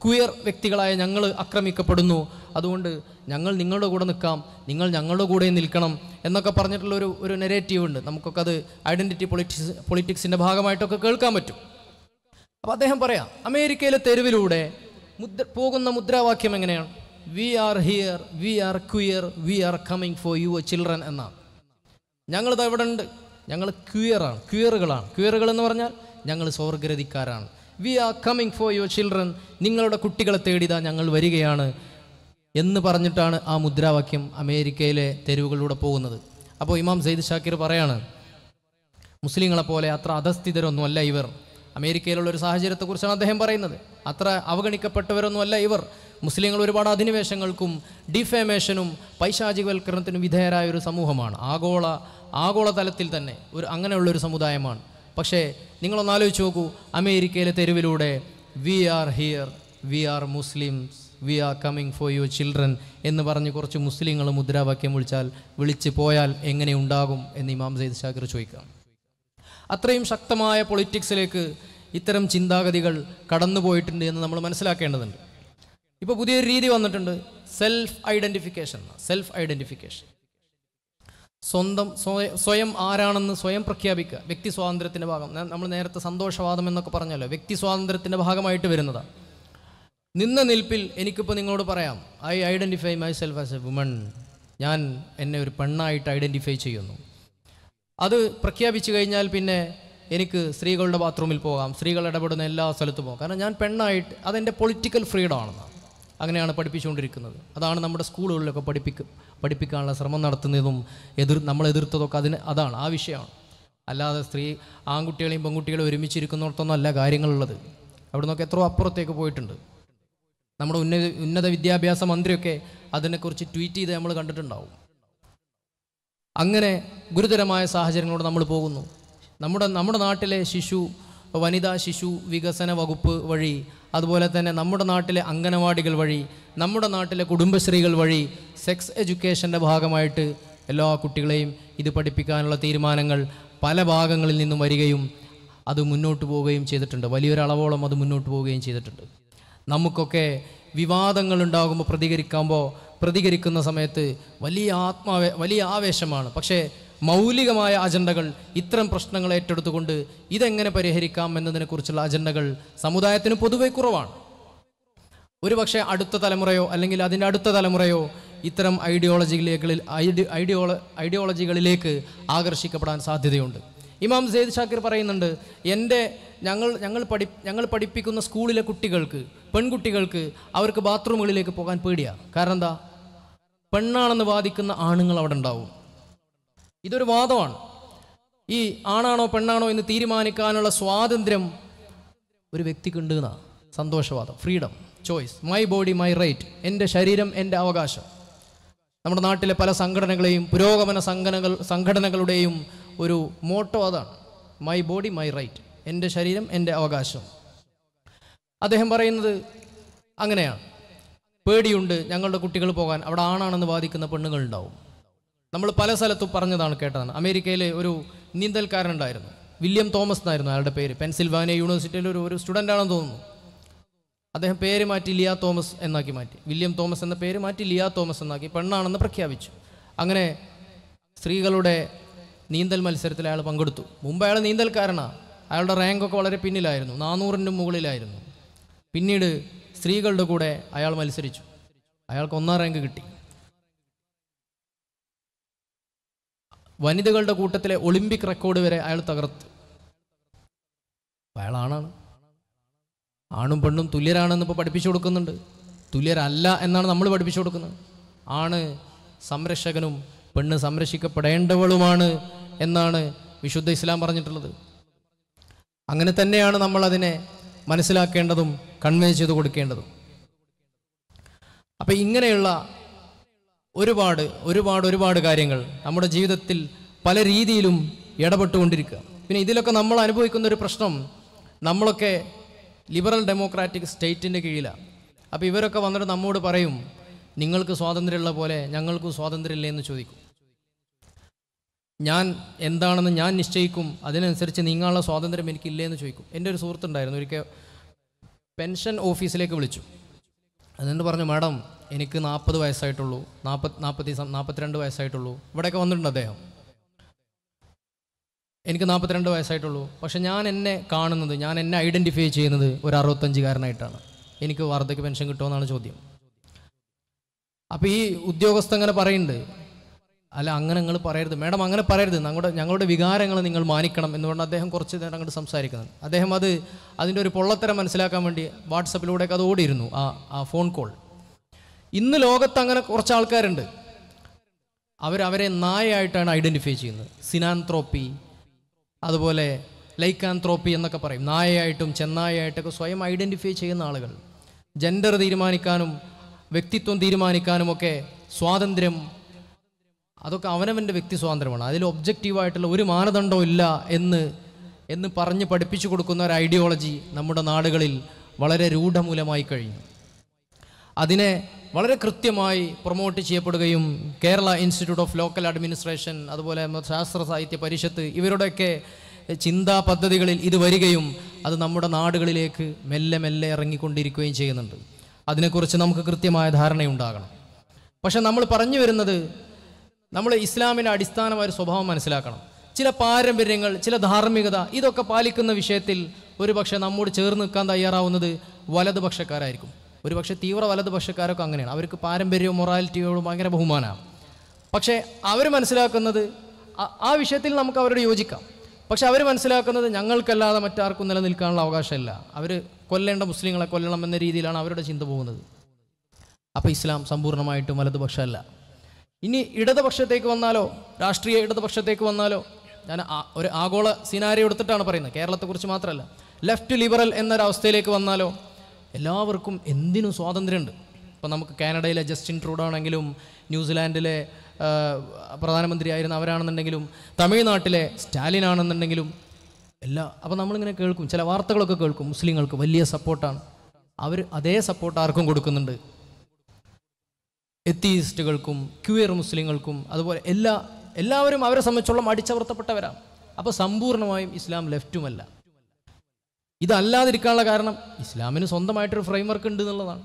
ക്വിയർ വ്യക്തികളായ ഞങ്ങൾ ആക്രമിക്കപ്പെടുന്നു അതുകൊണ്ട് ഞങ്ങൾ നിങ്ങളുടെ കൂടെ നിൽക്കാം നിങ്ങൾ ഞങ്ങളുടെ കൂടെ നിൽക്കണം എന്നൊക്കെ പറഞ്ഞിട്ടുള്ള ഒരു ഒരു നെരേറ്റീവ് ഉണ്ട് നമുക്കൊക്കെ അത് ഐഡൻറ്റിറ്റി പൊളിറ്റിക്സ് പൊളിറ്റിക്സിൻ്റെ ഭാഗമായിട്ടൊക്കെ കേൾക്കാൻ പറ്റും അപ്പോൾ അദ്ദേഹം പറയാം അമേരിക്കയിലെ തെരുവിലൂടെ മുദ്ര പോകുന്ന മുദ്രാവാക്യം എങ്ങനെയാണ് we are here we are queer we are coming for your children എന്നാണ് ഞങ്ങളിത് എവിടെ ഉണ്ട് ഞങ്ങൾ ക്യൂറാണ് ക്യൂറുകളാണ് ക്യൂറുകൾ എന്ന് പറഞ്ഞാൽ ഞങ്ങൾ സ്വർഗരതിക്കാരാണ് we are coming for your children നിങ്ങളുടെ കുട്ടികളെ തേടിതാ ഞങ്ങൾ വരികയാണ് എന്ന് പറഞ്ഞിട്ടാണ് ആ മുദ്രാവാക്യം അമേരിക്കയിലെ തെരുവുകളിലൂടെ പോകുന്നത് അപ്പോൾ ഇമാം സെയ്ദ് ഷാക്കിർ പറയാണ് മുസ്ലിങ്ങളെ പോലെ അത്ര അധസ്ഥിതരൊന്നുമല്ല ഇവർ അമേരിക്കയിലുള്ള ഒരു സാഹചര്യത്തെക്കുറിച്ചാണ് അദ്ദേഹം പറയുന്നത് അത്ര അവഗണിക്കപ്പെട്ടവരൊന്നുമല്ല ഇവർ മുസ്ലിങ്ങൾ ഒരുപാട് അധിനിവേശങ്ങൾക്കും ഡിഫേമേഷനും പൈശാചികവൽക്കരണത്തിനും വിധേയരായ ഒരു സമൂഹമാണ് ആഗോള ആഗോളതലത്തിൽ തന്നെ ഒരു അങ്ങനെയുള്ളൊരു സമുദായമാണ് പക്ഷേ നിങ്ങളൊന്ന് ആലോചിച്ച് നോക്കൂ അമേരിക്കയിലെ തെരുവിലൂടെ we are here we are Muslims we are coming for your children എന്ന് പറഞ്ഞ് കുറച്ച് മുസ്ലിങ്ങൾ മുദ്രാവാക്യം വിളിച്ചാൽ വിളിച്ച് പോയാൽ എങ്ങനെ ഉണ്ടാകും എന്ന് ഇമാം സെയ്ദ് ഷാക്കിർ ചോദിക്കാം അത്രയും ശക്തമായ പൊളിറ്റിക്സിലേക്ക് ഇത്തരം ചിന്താഗതികൾ കടന്നുപോയിട്ടുണ്ട് എന്ന് നമ്മൾ മനസ്സിലാക്കേണ്ടതുണ്ട് ഇപ്പോൾ പുതിയൊരു രീതി വന്നിട്ടുണ്ട് സെൽഫ് ഐഡൻറ്റിഫിക്കേഷൻ സെൽഫ് ഐഡൻറ്റിഫിക്കേഷൻ സ്വന്തം സ്വയം ആരാണെന്ന് സ്വയം പ്രഖ്യാപിക്കുക വ്യക്തി സ്വാതന്ത്ര്യത്തിൻ്റെ ഭാഗം നമ്മൾ നേരത്തെ സന്തോഷവാദം എന്നൊക്കെ പറഞ്ഞല്ലോ വ്യക്തി സ്വാതന്ത്ര്യത്തിൻ്റെ ഭാഗമായിട്ട് വരുന്നതാണ് നിന്ന നിൽപ്പിൽ എനിക്കിപ്പോൾ നിങ്ങളോട് പറയാം I identify myself as a woman ഞാൻ എന്നെ ഒരു പെണ്ണായിട്ട് ഐഡൻറ്റിഫൈ ചെയ്യുന്നു അത് പ്രഖ്യാപിച്ചു കഴിഞ്ഞാൽ പിന്നെ എനിക്ക് സ്ത്രീകളുടെ ബാത്റൂമിൽ പോകാം സ്ത്രീകൾ ഇടപെടുന്ന എല്ലാ സ്ഥലത്തും പോകാം കാരണം ഞാൻ പെണ്ണായിട്ട് അതെൻ്റെ പൊളിറ്റിക്കൽ ഫ്രീഡം ആണെന്നാണ് അങ്ങനെയാണ് പഠിപ്പിച്ചുകൊണ്ടിരിക്കുന്നത് അതാണ് നമ്മുടെ സ്കൂളുകളിലൊക്കെ പഠിപ്പിക്കും പഠിപ്പിക്കാനുള്ള ശ്രമം നടത്തുന്നതും എതിർ നമ്മൾ എതിർത്തതൊക്കെ അതിന് അതാണ് ആ വിഷയമാണ് അല്ലാതെ സ്ത്രീ ആൺകുട്ടികളെയും പെൺകുട്ടികളെയും ഒരുമിച്ചിരിക്കുന്നിടത്തൊന്നും അല്ല കാര്യങ്ങളുള്ളത് അവിടെ നിന്നൊക്കെ എത്രയോ അപ്പുറത്തേക്ക് പോയിട്ടുണ്ട് നമ്മുടെ ഉന്നത ഉന്നത വിദ്യാഭ്യാസ മന്ത്രിയൊക്കെ അതിനെക്കുറിച്ച് ട്വീറ്റ് ചെയ്ത് നമ്മൾ കണ്ടിട്ടുണ്ടാവും അങ്ങനെ ഗുരുതരമായ സാഹചര്യങ്ങളോട് നമ്മൾ പോകുന്നു നമ്മുടെ നമ്മുടെ നാട്ടിലെ ശിശു വനിതാ ശിശു വികസന വകുപ്പ് വഴി അതുപോലെ തന്നെ നമ്മുടെ നാട്ടിലെ അംഗനവാടികൾ വഴി നമ്മുടെ നാട്ടിലെ കുടുംബശ്രീകൾ വഴി സെക്സ് എഡ്യൂക്കേഷൻ്റെ ഭാഗമായിട്ട് എല്ലാ കുട്ടികളെയും ഇത് പഠിപ്പിക്കാനുള്ള തീരുമാനങ്ങൾ പല ഭാഗങ്ങളിൽ നിന്നും വരികയും അത് മുന്നോട്ട് പോവുകയും ചെയ്തിട്ടുണ്ട് വലിയൊരളവോളം അത് മുന്നോട്ട് പോവുകയും ചെയ്തിട്ടുണ്ട് നമുക്കൊക്കെ വിവാദങ്ങൾ ഉണ്ടാകുമ്പോൾ പ്രതികരിക്കുമ്പോൾ പ്രതികരിക്കുന്ന സമയത്ത് വലിയ ആത്മാവേ വലിയ ആവേശമാണ് പക്ഷേ മൗലികമായ അജണ്ടകൾ ഇത്തരം പ്രശ്നങ്ങൾ ഏറ്റെടുത്തുകൊണ്ട് ഇതെങ്ങനെ പരിഹരിക്കാം എന്നതിനെക്കുറിച്ചുള്ള അജണ്ടകൾ സമുദായത്തിന് പൊതുവെ കുറവാണ് ഒരുപക്ഷെ അടുത്ത തലമുറയോ അല്ലെങ്കിൽ അതിൻ്റെ അടുത്ത തലമുറയോ ഇത്തരം ഐഡിയോളജികളിൽ ഐഡിയോ ഐഡിയോളജികളിലേക്ക് ആകർഷിക്കപ്പെടാൻ സാധ്യതയുണ്ട് ഇമാം സെയ്ദ് ഷാക്കിർ പറയുന്നുണ്ട് എൻ്റെ ഞങ്ങൾ ഞങ്ങൾ പഠി ഞങ്ങൾ പഠിപ്പിക്കുന്ന സ്കൂളിലെ കുട്ടികൾക്ക് പെൺകുട്ടികൾക്ക് അവർക്ക് ബാത്റൂമുകളിലേക്ക് പോകാൻ പേടിയാണ് കാരണം എന്താ പെണ്ണാണെന്ന് വാദിക്കുന്ന ആണുങ്ങൾ അവിടെ ഉണ്ടാവും ഇതൊരു വാദമാണ് ഈ ആണാണോ പെണ്ണാണോ എന്ന് തീരുമാനിക്കാനുള്ള സ്വാതന്ത്ര്യം ഒരു വ്യക്തിക്കുണ്ട് എന്നാ സന്തോഷവാദം freedom choice my body my right എൻ്റെ ശരീരം എൻ്റെ അവകാശം നമ്മുടെ നാട്ടിലെ പല സംഘടനകളെയും പുരോഗമന സംഘടനകൾ സംഘടനകളുടെയും ഒരു മോട്ടോ അതാണ് മൈ ബോഡി മൈ റൈറ്റ് എൻ്റെ ശരീരം എൻ്റെ അവകാശം അദ്ദേഹം പറയുന്നത് അങ്ങനെയാണ് പേടിയുണ്ട് ഞങ്ങളുടെ കുട്ടികൾ പോകാൻ അവിടെ ആണാണെന്ന് വാദിക്കുന്ന പെണ്ണുങ്ങളുണ്ടാവും നമ്മൾ പല സ്ഥലത്തും പറഞ്ഞതാണ് കേട്ടതാണ് അമേരിക്കയിലെ ഒരു നീന്തൽക്കാരനുണ്ടായിരുന്നു വില്യം തോമസ് എന്നായിരുന്നു അയാളുടെ പേര് പെൻസിൽവാനിയ യൂണിവേഴ്സിറ്റിയിലെ ഒരു ഒരു ആണെന്ന് തോന്നുന്നു അദ്ദേഹം പേര് മാറ്റി ലിയാ തോമസ് എന്നാക്കി മാറ്റി വില്യം തോമസ് എന്ന പേര് മാറ്റി ലിയാ തോമസ് എന്നാക്കി പെണ്ണാണെന്ന് പ്രഖ്യാപിച്ചു അങ്ങനെ സ്ത്രീകളുടെ നീന്തൽ മത്സരത്തിൽ അയാൾ പങ്കെടുത്തു മുമ്പ് അയാൾ നീന്തൽക്കാരനാണ് അയാളുടെ റാങ്കൊക്കെ വളരെ പിന്നിലായിരുന്നു നാനൂറിൻ്റെ മുകളിലായിരുന്നു പിന്നീട് സ്ത്രീകളുടെ കൂടെ അയാൾ മത്സരിച്ചു അയാൾക്ക് ഒന്നാം റാങ്ക് കിട്ടി വനിതകളുടെ കൂട്ടത്തിലെ ഒളിമ്പിക് റെക്കോർഡ് വരെ അയാൾ തകർത്തു അയാൾ ആണാണ് ആണും പെണ്ണും തുല്യരാണെന്ന് ഇപ്പോൾ പഠിപ്പിച്ചു കൊടുക്കുന്നുണ്ട് തുല്യരല്ല എന്നാണ് നമ്മൾ പഠിപ്പിച്ചു കൊടുക്കുന്നത് ആണ് സംരക്ഷകനും പെണ്ണ് സംരക്ഷിക്കപ്പെടേണ്ടവളുമാണ് എന്നാണ് വിശുദ്ധ ഇസ്ലാം പറഞ്ഞിട്ടുള്ളത് അങ്ങനെ തന്നെയാണ് നമ്മൾ അതിനെ മനസ്സിലാക്കേണ്ടതും കൺവേ ചെയ്ത് കൊടുക്കേണ്ടതും അപ്പം ഇങ്ങനെയുള്ള ഒരുപാട് ഒരുപാട് ഒരുപാട് കാര്യങ്ങൾ നമ്മുടെ ജീവിതത്തിൽ പല രീതിയിലും ഇടപെട്ടുകൊണ്ടിരിക്കുക പിന്നെ ഇതിലൊക്കെ നമ്മൾ അനുഭവിക്കുന്ന ഒരു പ്രശ്നം നമ്മളൊക്കെ ലിബറൽ ഡെമോക്രാറ്റിക് സ്റ്റേറ്റിൻ്റെ കീഴിലാണ് അപ്പോൾ ഇവരൊക്കെ വന്നിട്ട് നമ്മോട് പറയും നിങ്ങൾക്ക് സ്വാതന്ത്ര്യമുള്ള പോലെ ഞങ്ങൾക്കും സ്വാതന്ത്ര്യമില്ലേ എന്ന് ചോദിക്കും ഞാൻ എന്താണെന്ന് ഞാൻ നിശ്ചയിക്കും അതിനനുസരിച്ച് നിങ്ങളുടെ സ്വാതന്ത്ര്യം എനിക്കില്ലേ എന്ന് ചോദിക്കും എൻ്റെ ഒരു സുഹൃത്തുണ്ടായിരുന്നു ഒരിക്കൽ പെൻഷൻ ഓഫീസിലേക്ക് വിളിച്ചു അതെന്ന് പറഞ്ഞു മാഡം എനിക്ക് നാൽപ്പത് വയസ്സായിട്ടുള്ളൂ നാൽപ്പത് നാൽപ്പത്തി നാൽപ്പത്തിരണ്ട് വയസ്സായിട്ടുള്ളൂ ഇവിടെയൊക്കെ വന്നിട്ടുണ്ട് അദ്ദേഹം എനിക്ക് നാൽപ്പത്തിരണ്ട് വയസ്സായിട്ടുള്ളൂ പക്ഷെ ഞാൻ എന്നെ കാണുന്നത് ഞാൻ എന്നെ ഐഡൻറ്റിഫൈ ചെയ്യുന്നത് ഒരു അറുപത്തഞ്ചുകാരനായിട്ടാണ് എനിക്ക് വാർദ്ധക്യ പെൻഷൻ കിട്ടുമെന്നാണ് ചോദ്യം അപ്പോൾ ഈ ഉദ്യോഗസ്ഥ അങ്ങനെ പറയുന്നുണ്ട് അല്ല അങ്ങനെ നിങ്ങൾ പറയരുത് മേഡം അങ്ങനെ പറയരുത് ഞങ്ങളുടെ ഞങ്ങളുടെ വികാരങ്ങൾ നിങ്ങൾ മാനിക്കണം എന്ന് അദ്ദേഹം കുറച്ച് നേരം അങ്ങോട്ട് സംസാരിക്കുന്നത് അദ്ദേഹം അത് അതിൻ്റെ ഒരു പൊള്ളത്തരം മനസ്സിലാക്കാൻ വേണ്ടി വാട്സപ്പിലൂടെയൊക്കെ അത് ഓടിയിരുന്നു ആ ആ ഫോൺ കോൾ ഇന്ന് ലോകത്ത് അങ്ങനെ കുറച്ച് ആൾക്കാരുണ്ട് അവരവരെ നായയായിട്ടാണ് ഐഡൻറ്റിഫൈ ചെയ്യുന്നത് സിനാൻത്രോപ്പി അതുപോലെ ലൈക്കാൻത്രോപ്പി എന്നൊക്കെ പറയും നായയായിട്ടും ചെന്നായയായിട്ടൊക്കെ സ്വയം ഐഡൻറ്റിഫൈ ചെയ്യുന്ന ആളുകൾ ജെൻഡർ തീരുമാനിക്കാനും വ്യക്തിത്വം തീരുമാനിക്കാനുമൊക്കെ സ്വാതന്ത്ര്യം അതൊക്കെ അവനവൻ്റെ വ്യക്തി സ്വാതന്ത്ര്യമാണ് അതിൽ ഒബ്ജക്റ്റീവായിട്ടുള്ള ഒരു മാനദണ്ഡവും ഇല്ല എന്ന് എന്ന് പറഞ്ഞ് പഠിപ്പിച്ചു കൊടുക്കുന്ന ഒരു ഐഡിയോളജി നമ്മുടെ നാടുകളിൽ വളരെ രൂഢമൂലമായി കഴിഞ്ഞു അതിനെ വളരെ കൃത്യമായി പ്രൊമോട്ട് ചെയ്യപ്പെടുകയും Kerala institute of local administration അതുപോലെ ശാസ്ത്ര സാഹിത്യ പരിഷത്ത് ഇവരുടെയൊക്കെ ചിന്താ പദ്ധതികളിൽ ഇത് വരികയും അത് നമ്മുടെ നാടുകളിലേക്ക് മെല്ലെ മെല്ലെ ഇറങ്ങിക്കൊണ്ടിരിക്കുകയും ചെയ്യുന്നുണ്ട് അതിനെക്കുറിച്ച് നമുക്ക് കൃത്യമായ ധാരണയുണ്ടാകണം പക്ഷെ നമ്മൾ പറഞ്ഞു വരുന്നത് നമ്മൾ ഇസ്ലാമിൻ്റെ അടിസ്ഥാനമായ സ്വഭാവം മനസ്സിലാക്കണം ചില പാരമ്പര്യങ്ങൾ ചില ധാർമ്മികത ഇതൊക്കെ പാലിക്കുന്ന വിഷയത്തിൽ ഒരു പക്ഷേ നമ്മോട് ചേർന്ന് നിൽക്കാൻ തയ്യാറാവുന്നത് വലതുപക്ഷക്കാരായിരിക്കും ഒരു പക്ഷേ തീവ്ര വലതുപക്ഷക്കാരൊക്കെ അങ്ങനെയാണ് അവർക്ക് പാരമ്പര്യവും മൊറാലിറ്റിയോടും ഭയങ്കര ബഹുമാനമാണ് പക്ഷേ അവർ മനസ്സിലാക്കുന്നത് ആ വിഷയത്തിൽ നമുക്ക് അവരോട് യോജിക്കാം പക്ഷെ അവർ മനസ്സിലാക്കുന്നത് ഞങ്ങൾക്കല്ലാതെ മറ്റാർക്കും നിലനിൽക്കാനുള്ള അവകാശമല്ല അവർ കൊല്ലേണ്ട മുസ്ലിങ്ങളെ കൊല്ലണം എന്ന രീതിയിലാണ് അവരുടെ ചിന്ത പോകുന്നത് അപ്പോൾ ഇസ്ലാം സമ്പൂർണ്ണമായിട്ടും വലതുപക്ഷമല്ല ഇനി ഇടതുപക്ഷത്തേക്ക് വന്നാലോ രാഷ്ട്രീയ ഇടതുപക്ഷത്തേക്ക് വന്നാലോ ഞാൻ ഒരു ആഗോള സിനാരി എടുത്തിട്ടാണ് പറയുന്നത് കേരളത്തെക്കുറിച്ച് മാത്രമല്ല ലെഫ്റ്റ് ലിബറൽ എന്നൊരവസ്ഥയിലേക്ക് വന്നാലോ എല്ലാവർക്കും എന്തിനും സ്വാതന്ത്ര്യമുണ്ട് ഇപ്പോൾ നമുക്ക് കാനഡയിലെ ജസ്റ്റിൻ ട്രൂഡാണെങ്കിലും ആണെങ്കിലും ന്യൂസിലാൻഡിലെ ആയിരുന്ന അവരാണെന്നുണ്ടെങ്കിലും തമിഴ്നാട്ടിലെ സ്റ്റാലിൻ ആണെന്നുണ്ടെങ്കിലും എല്ലാ അപ്പോൾ നമ്മളിങ്ങനെ കേൾക്കും ചില വാർത്തകളൊക്കെ കേൾക്കും മുസ്ലിങ്ങൾക്ക് വലിയ സപ്പോർട്ടാണ് അവർ അതേ സപ്പോർട്ട് ആർക്കും കൊടുക്കുന്നുണ്ട് എത്തീയിസ്റ്റുകൾക്കും ക്യൂയർ മുസ്ലിങ്ങൾക്കും അതുപോലെ എല്ലാ എല്ലാവരും അവരെ സംബന്ധിച്ചോളം അടിച്ചവർത്തപ്പെട്ടവരാണ് അപ്പോൾ സമ്പൂർണ്ണമായും ഇസ്ലാം ലെഫ്റ്റുമല്ല ഇതല്ലാതിരിക്കാനുള്ള കാരണം ഇസ്ലാമിന് സ്വന്തമായിട്ടൊരു ഫ്രെയിംവർക്ക് ഉണ്ട് എന്നുള്ളതാണ്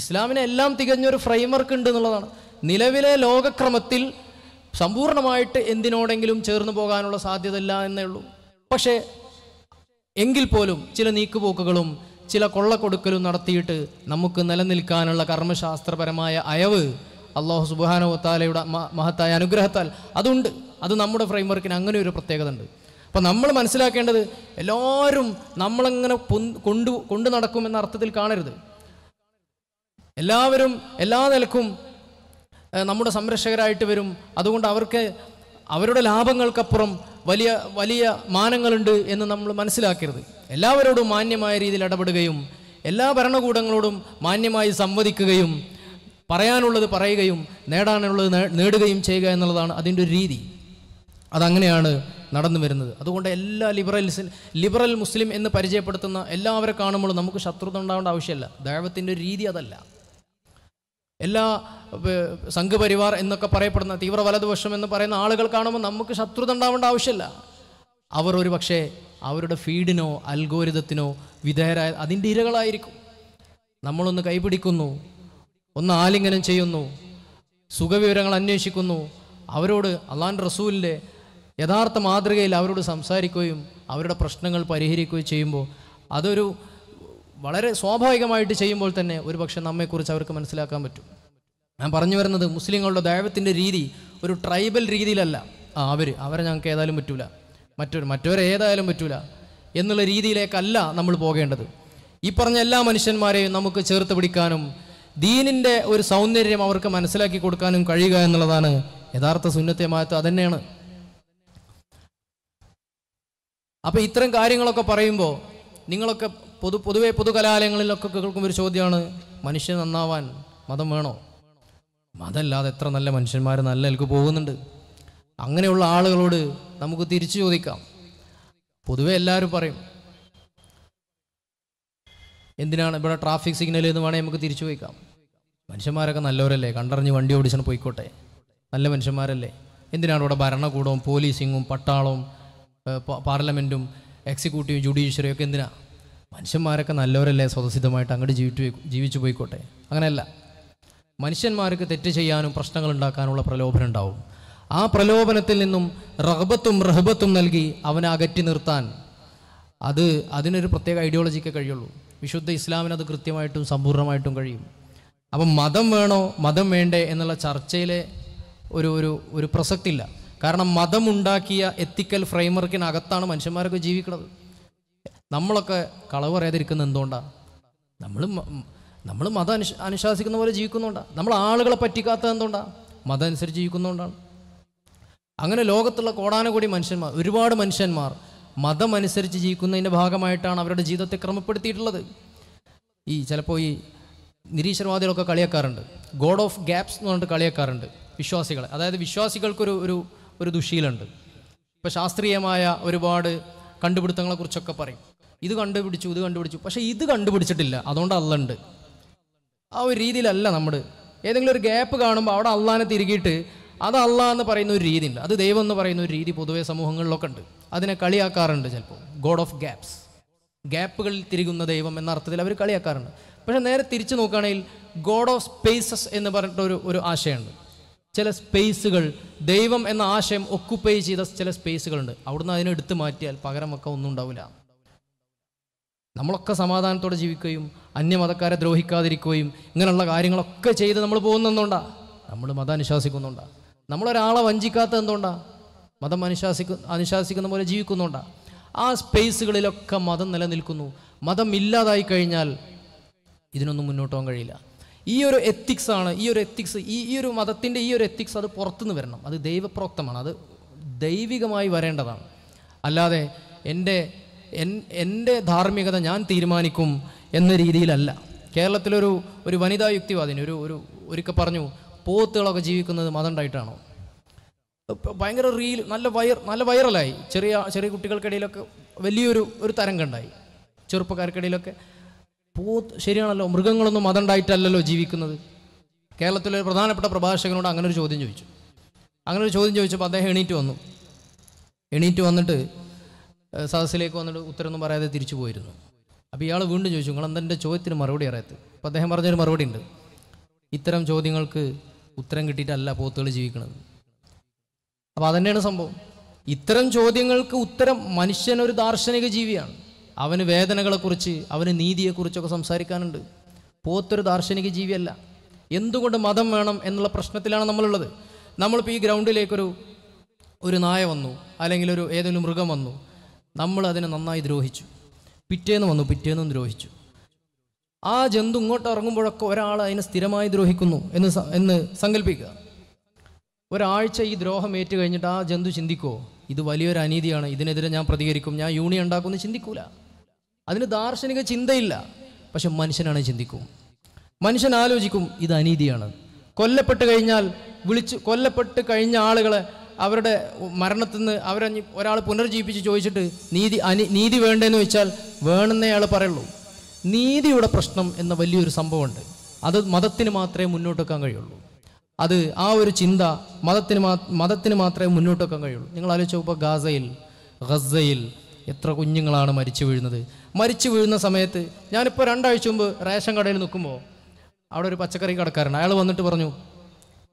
ഇസ്ലാമിന് എല്ലാം തികഞ്ഞൊരു ഫ്രെയിംവർക്ക് ഉണ്ട് എന്നുള്ളതാണ് നിലവിലെ ലോകക്രമത്തിൽ സമ്പൂർണ്ണമായിട്ട് എന്തിനോടെങ്കിലും ചേർന്നു പോകാനുള്ള സാധ്യതയില്ല എന്നേ ഉള്ളൂ പക്ഷേ എങ്കിൽ പോലും ചില നീക്കുപോക്കുകളും ചില കൊള്ളക്കൊടുക്കലും നടത്തിയിട്ട് നമുക്ക് നിലനിൽക്കാനുള്ള കർമ്മശാസ്ത്രപരമായ അയവ് അള്ളാഹു സുബാനോ താലയുടെ മഹത്തായ അനുഗ്രഹത്താൽ അതുണ്ട് അത് നമ്മുടെ ഫ്രെയിംവർക്കിന് അങ്ങനെ ഒരു പ്രത്യേകത ഉണ്ട് അപ്പം നമ്മൾ മനസ്സിലാക്കേണ്ടത് എല്ലാവരും നമ്മളങ്ങനെ കൊണ്ടു കൊണ്ടു നടക്കും എന്ന അർത്ഥത്തിൽ കാണരുത് എല്ലാവരും എല്ലാ നിലക്കും നമ്മുടെ സംരക്ഷകരായിട്ട് വരും അതുകൊണ്ട് അവർക്ക് അവരുടെ ലാഭങ്ങൾക്കപ്പുറം വലിയ വലിയ മാനങ്ങളുണ്ട് എന്ന് നമ്മൾ മനസ്സിലാക്കരുത് എല്ലാവരോടും മാന്യമായ രീതിയിൽ ഇടപെടുകയും എല്ലാ ഭരണകൂടങ്ങളോടും മാന്യമായി സംവദിക്കുകയും പറയാനുള്ളത് പറയുകയും നേടാനുള്ളത് നേടുകയും ചെയ്യുക എന്നുള്ളതാണ് അതിൻ്റെ ഒരു രീതി അതങ്ങനെയാണ് നടന്നു വരുന്നത് അതുകൊണ്ട് എല്ലാ ലിബറൽസിൽ ലിബറൽ മുസ്ലിം എന്ന് പരിചയപ്പെടുത്തുന്ന എല്ലാവരെ കാണുമ്പോൾ നമുക്ക് ശത്രുത ഉണ്ടാവേണ്ട ആവശ്യമില്ല ദൈവത്തിൻ്റെ ഒരു രീതി അതല്ല എല്ലാ സംഘപരിവാർ എന്നൊക്കെ പറയപ്പെടുന്ന തീവ്ര വലതുപക്ഷം എന്ന് പറയുന്ന ആളുകൾ കാണുമ്പോൾ നമുക്ക് ശത്രുത ഉണ്ടാവേണ്ട ആവശ്യമില്ല അവർ ഒരു പക്ഷേ അവരുടെ ഫീഡിനോ അൽഗോരിതത്തിനോ വിധേയരായ അതിൻ്റെ ഇരകളായിരിക്കും നമ്മളൊന്ന് കൈപിടിക്കുന്നു ഒന്ന് ആലിംഗനം ചെയ്യുന്നു സുഖവിവരങ്ങൾ അന്വേഷിക്കുന്നു അവരോട് അള്ളാൻ റസൂലിൻ്റെ യഥാർത്ഥ മാതൃകയിൽ അവരോട് സംസാരിക്കുകയും അവരുടെ പ്രശ്നങ്ങൾ പരിഹരിക്കുകയും ചെയ്യുമ്പോൾ അതൊരു വളരെ സ്വാഭാവികമായിട്ട് ചെയ്യുമ്പോൾ തന്നെ ഒരു പക്ഷേ നമ്മെക്കുറിച്ച് അവർക്ക് മനസ്സിലാക്കാൻ പറ്റും ഞാൻ പറഞ്ഞു വരുന്നത് മുസ്ലിങ്ങളുടെ ദൈവത്തിൻ്റെ രീതി ഒരു ട്രൈബൽ രീതിയിലല്ല ആ അവർ അവരെ ഞങ്ങൾക്ക് ഏതായാലും പറ്റൂല മറ്റൊരു മറ്റവരെ ഏതായാലും പറ്റൂല എന്നുള്ള രീതിയിലേക്കല്ല നമ്മൾ പോകേണ്ടത് ഈ പറഞ്ഞ എല്ലാ മനുഷ്യന്മാരെയും നമുക്ക് ചേർത്ത് പിടിക്കാനും ദീനിൻ്റെ ഒരു സൗന്ദര്യം അവർക്ക് മനസ്സിലാക്കി കൊടുക്കാനും കഴിയുക എന്നുള്ളതാണ് യഥാർത്ഥ സുന്നത്തെ മാറ്റം അതന്നെയാണ് അപ്പോൾ ഇത്തരം കാര്യങ്ങളൊക്കെ പറയുമ്പോൾ നിങ്ങളൊക്കെ പൊതു പൊതുവെ പൊതുകലാലയങ്ങളിലൊക്കെ കേൾക്കുമ്പോൾ ഒരു ചോദ്യമാണ് മനുഷ്യൻ നന്നാവാൻ മതം വേണോ മതമല്ലാതെ എത്ര നല്ല മനുഷ്യന്മാർ നല്ല നിലക്ക് പോകുന്നുണ്ട് അങ്ങനെയുള്ള ആളുകളോട് നമുക്ക് തിരിച്ചു ചോദിക്കാം പൊതുവെ എല്ലാവരും പറയും എന്തിനാണ് ഇവിടെ ട്രാഫിക് സിഗ്നൽ എന്ന് വേണേൽ നമുക്ക് തിരിച്ചു ചോദിക്കാം മനുഷ്യന്മാരൊക്കെ നല്ലവരല്ലേ കണ്ടറിഞ്ഞ് വണ്ടി ഓടിച്ചാണ് പോയിക്കോട്ടെ നല്ല മനുഷ്യന്മാരല്ലേ എന്തിനാണ് ഇവിടെ ഭരണകൂടവും പോലീസിങ്ങും പട്ടാളവും പാർലമെൻറ്റും എക്സിക്യൂട്ടീവ് ജുഡീഷ്യറിയും ഒക്കെ എന്തിനാ മനുഷ്യന്മാരൊക്കെ നല്ലവരല്ലേ സ്വതസിദ്ധമായിട്ട് അങ്ങോട്ട് ജീവിച്ചു ജീവിച്ചു പോയിക്കോട്ടെ അങ്ങനെയല്ല മനുഷ്യന്മാർക്ക് തെറ്റ് ചെയ്യാനും പ്രശ്നങ്ങൾ ഉണ്ടാക്കാനുള്ള പ്രലോഭനം ഉണ്ടാവും ആ പ്രലോഭനത്തിൽ നിന്നും റഹബത്തും റഹബത്തും നൽകി അവനെ അകറ്റി നിർത്താൻ അത് അതിനൊരു പ്രത്യേക ഐഡിയോളജിക്കേ കഴിയുള്ളൂ വിശുദ്ധ ഇസ്ലാമിന് അത് കൃത്യമായിട്ടും സമ്പൂർണ്ണമായിട്ടും കഴിയും അപ്പം മതം വേണോ മതം വേണ്ടേ എന്നുള്ള ചർച്ചയിലെ ഒരു ഒരു ഒരു ഇല്ല കാരണം മതമുണ്ടാക്കിയ എത്തിക്കൽ ഫ്രെയിംവർക്കിനകത്താണ് മനുഷ്യന്മാരൊക്കെ ജീവിക്കുന്നത് നമ്മളൊക്കെ കളവ് പറയാതിരിക്കുന്നത് എന്തുകൊണ്ടാണ് നമ്മൾ നമ്മൾ മതം അനു അനുശാസിക്കുന്ന പോലെ ജീവിക്കുന്നുകൊണ്ടാണ് നമ്മൾ ആളുകളെ പറ്റിക്കാത്ത എന്തുകൊണ്ടാണ് മതം അനുസരിച്ച് ജീവിക്കുന്നതുകൊണ്ടാണ് അങ്ങനെ ലോകത്തുള്ള കോടാനുകോടി മനുഷ്യന്മാർ ഒരുപാട് മനുഷ്യന്മാർ മതം അനുസരിച്ച് ജീവിക്കുന്നതിൻ്റെ ഭാഗമായിട്ടാണ് അവരുടെ ജീവിതത്തെ ക്രമപ്പെടുത്തിയിട്ടുള്ളത് ഈ ചിലപ്പോൾ ഈ നിരീശ്വരവാദികളൊക്കെ കളിയാക്കാറുണ്ട് ഗോഡ് ഓഫ് ഗ്യാപ്സ് എന്ന് പറഞ്ഞിട്ട് കളിയാക്കാറുണ്ട് വിശ്വാസികളെ അതായത് വിശ്വാസികൾക്കൊരു ഒരു ഒരു ദുശീലുണ്ട് ഇപ്പോൾ ശാസ്ത്രീയമായ ഒരുപാട് കണ്ടുപിടുത്തങ്ങളെക്കുറിച്ചൊക്കെ പറയും ഇത് കണ്ടുപിടിച്ചു ഇത് കണ്ടുപിടിച്ചു പക്ഷേ ഇത് കണ്ടുപിടിച്ചിട്ടില്ല അതുകൊണ്ട് അല്ലുണ്ട് ആ ഒരു രീതിയിലല്ല നമ്മൾ ഏതെങ്കിലും ഒരു ഗ്യാപ്പ് കാണുമ്പോൾ അവിടെ അള്ളാനെ തിരികിയിട്ട് അത് അല്ല എന്ന് പറയുന്ന ഒരു രീതിയില്ല അത് ദൈവം എന്ന് പറയുന്ന ഒരു രീതി പൊതുവേ സമൂഹങ്ങളിലൊക്കെ ഉണ്ട് അതിനെ കളിയാക്കാറുണ്ട് ചിലപ്പോൾ ഗോഡ് ഓഫ് ഗ്യാപ്സ് ഗ്യാപ്പുകളിൽ തിരികുന്ന ദൈവം എന്ന അർത്ഥത്തിൽ അവർ കളിയാക്കാറുണ്ട് പക്ഷേ നേരെ തിരിച്ചു നോക്കുകയാണെങ്കിൽ ഗോഡ് ഓഫ് സ്പേസസ് എന്ന് പറഞ്ഞിട്ടൊരു ഒരു ആശയമുണ്ട് ചില സ്പേസുകൾ ദൈവം എന്ന ആശയം ഒക്കുപ്പൈ ചെയ്ത ചില സ്പേസുകളുണ്ട് അവിടുന്ന് അതിനെ എടുത്തു മാറ്റിയാൽ പകരമൊക്കെ ഒന്നും ഉണ്ടാവില്ല നമ്മളൊക്കെ സമാധാനത്തോടെ ജീവിക്കുകയും അന്യമതക്കാരെ ദ്രോഹിക്കാതിരിക്കുകയും ഇങ്ങനെയുള്ള കാര്യങ്ങളൊക്കെ ചെയ്ത് നമ്മൾ പോകുന്നെന്നുകൊണ്ടാ നമ്മൾ മതം അനുശാസിക്കുന്നുണ്ടാ നമ്മളൊരാളെ വഞ്ചിക്കാത്ത എന്തുകൊണ്ടാ മതം അനുശാസിക്കു അനുശാസിക്കുന്ന പോലെ ജീവിക്കുന്നുണ്ടാ ആ സ്പേസുകളിലൊക്കെ മതം നിലനിൽക്കുന്നു മതം ഇല്ലാതായി കഴിഞ്ഞാൽ ഇതിനൊന്നും മുന്നോട്ട് പോകാൻ കഴിയില്ല ഈ ഒരു എത്തിക്സ് ആണ് ഈ ഒരു എത്തിക്സ് ഈ ഈ ഒരു മതത്തിൻ്റെ ഈ ഒരു എത്തിക്സ് അത് പുറത്തുനിന്ന് വരണം അത് ദൈവപ്രോക്തമാണ് അത് ദൈവികമായി വരേണ്ടതാണ് അല്ലാതെ എൻ്റെ എൻ്റെ ധാർമ്മികത ഞാൻ തീരുമാനിക്കും എന്ന രീതിയിലല്ല കേരളത്തിലൊരു ഒരു വനിതാ യുക്തിവാദിന് ഒരു ഒരു ഒരിക്കൽ പറഞ്ഞു പോത്തുകളൊക്കെ ജീവിക്കുന്നത് മതം ഉണ്ടായിട്ടാണോ ഭയങ്കര റീൽ നല്ല വയർ നല്ല വൈറലായി ചെറിയ ചെറിയ കുട്ടികൾക്കിടയിലൊക്കെ വലിയൊരു ഒരു തരംഗമുണ്ടായി ചെറുപ്പക്കാർക്കിടയിലൊക്കെ പോത്ത് ശരിയാണല്ലോ മൃഗങ്ങളൊന്നും അതുണ്ടായിട്ടല്ലല്ലോ ജീവിക്കുന്നത് കേരളത്തിലെ ഒരു പ്രധാനപ്പെട്ട പ്രഭാഷകനോട് അങ്ങനെ ഒരു ചോദ്യം ചോദിച്ചു അങ്ങനെ ഒരു ചോദ്യം ചോദിച്ചപ്പോൾ അദ്ദേഹം എണീറ്റ് വന്നു എണീറ്റ് വന്നിട്ട് സദസ്സിലേക്ക് വന്നിട്ട് ഉത്തരമൊന്നും പറയാതെ തിരിച്ചു പോയിരുന്നു അപ്പോൾ ഇയാൾ വീണ്ടും ചോദിച്ചു നിങ്ങൾ എന്തെൻ്റെ ചോദ്യത്തിന് മറുപടി അറിയാത്തത് അപ്പോൾ അദ്ദേഹം പറഞ്ഞൊരു മറുപടി ഉണ്ട് ഇത്തരം ചോദ്യങ്ങൾക്ക് ഉത്തരം കിട്ടിയിട്ടല്ല പോത്തുകൾ ജീവിക്കുന്നത് അപ്പോൾ അതന്നെയാണ് സംഭവം ഇത്തരം ചോദ്യങ്ങൾക്ക് ഉത്തരം മനുഷ്യനൊരു ദാർശനിക ജീവിയാണ് അവന് വേദനകളെക്കുറിച്ച് അവന് നീതിയെക്കുറിച്ചൊക്കെ സംസാരിക്കാനുണ്ട് പോത്തൊരു ദാർശനിക ജീവിയല്ല എന്തുകൊണ്ട് മതം വേണം എന്നുള്ള പ്രശ്നത്തിലാണ് നമ്മളുള്ളത് നമ്മളിപ്പോൾ ഈ ഗ്രൗണ്ടിലേക്കൊരു ഒരു നായ വന്നു അല്ലെങ്കിൽ ഒരു ഏതെങ്കിലും മൃഗം വന്നു നമ്മൾ അതിനെ നന്നായി ദ്രോഹിച്ചു പിറ്റേന്ന് വന്നു പിറ്റേന്നും ദ്രോഹിച്ചു ആ ജന്തു ഇങ്ങോട്ട് ഇറങ്ങുമ്പോഴൊക്കെ ഒരാൾ അതിനെ സ്ഥിരമായി ദ്രോഹിക്കുന്നു എന്ന് എന്ന് സങ്കല്പിക്കുക ഒരാഴ്ച ഈ ദ്രോഹം ഏറ്റു കഴിഞ്ഞിട്ട് ആ ജന്തു ചിന്തിക്കുമോ ഇത് വലിയൊരു അനീതിയാണ് ഇതിനെതിരെ ഞാൻ പ്രതികരിക്കും ഞാൻ യൂണിയൻ ഉണ്ടാക്കുമെന്ന് ചിന്തിക്കൂല അതിന് ദാർശനിക ചിന്തയില്ല പക്ഷെ മനുഷ്യനാണ് ചിന്തിക്കും മനുഷ്യൻ ആലോചിക്കും ഇത് അനീതിയാണ് കൊല്ലപ്പെട്ട് കഴിഞ്ഞാൽ വിളിച്ചു കൊല്ലപ്പെട്ട് കഴിഞ്ഞ ആളുകളെ അവരുടെ മരണത്തിൽ നിന്ന് അവരെ ഒരാൾ പുനർജീവിപ്പിച്ച് ചോദിച്ചിട്ട് നീതി അനി നീതി വേണ്ടെന്ന് വെച്ചാൽ വേണമെന്നേ ആൾ പറയുള്ളൂ നീതിയുടെ പ്രശ്നം എന്ന വലിയൊരു സംഭവമുണ്ട് അത് മതത്തിന് മാത്രമേ മുന്നോട്ട് വെക്കാൻ കഴിയുള്ളൂ അത് ആ ഒരു ചിന്ത മതത്തിന് മതത്തിന് മാത്രമേ മുന്നോട്ട് വെക്കാൻ കഴിയുള്ളൂ നിങ്ങൾ ആലോചിച്ചപ്പോൾ ഗാസയിൽ ഗസയിൽ എത്ര കുഞ്ഞുങ്ങളാണ് മരിച്ചു വീഴുന്നത് മരിച്ചു വീഴുന്ന സമയത്ത് ഞാനിപ്പോൾ രണ്ടാഴ്ച മുമ്പ് റേഷൻ കടയിൽ നിൽക്കുമ്പോൾ അവിടെ ഒരു പച്ചക്കറി കടക്കാരൻ അയാൾ വന്നിട്ട് പറഞ്ഞു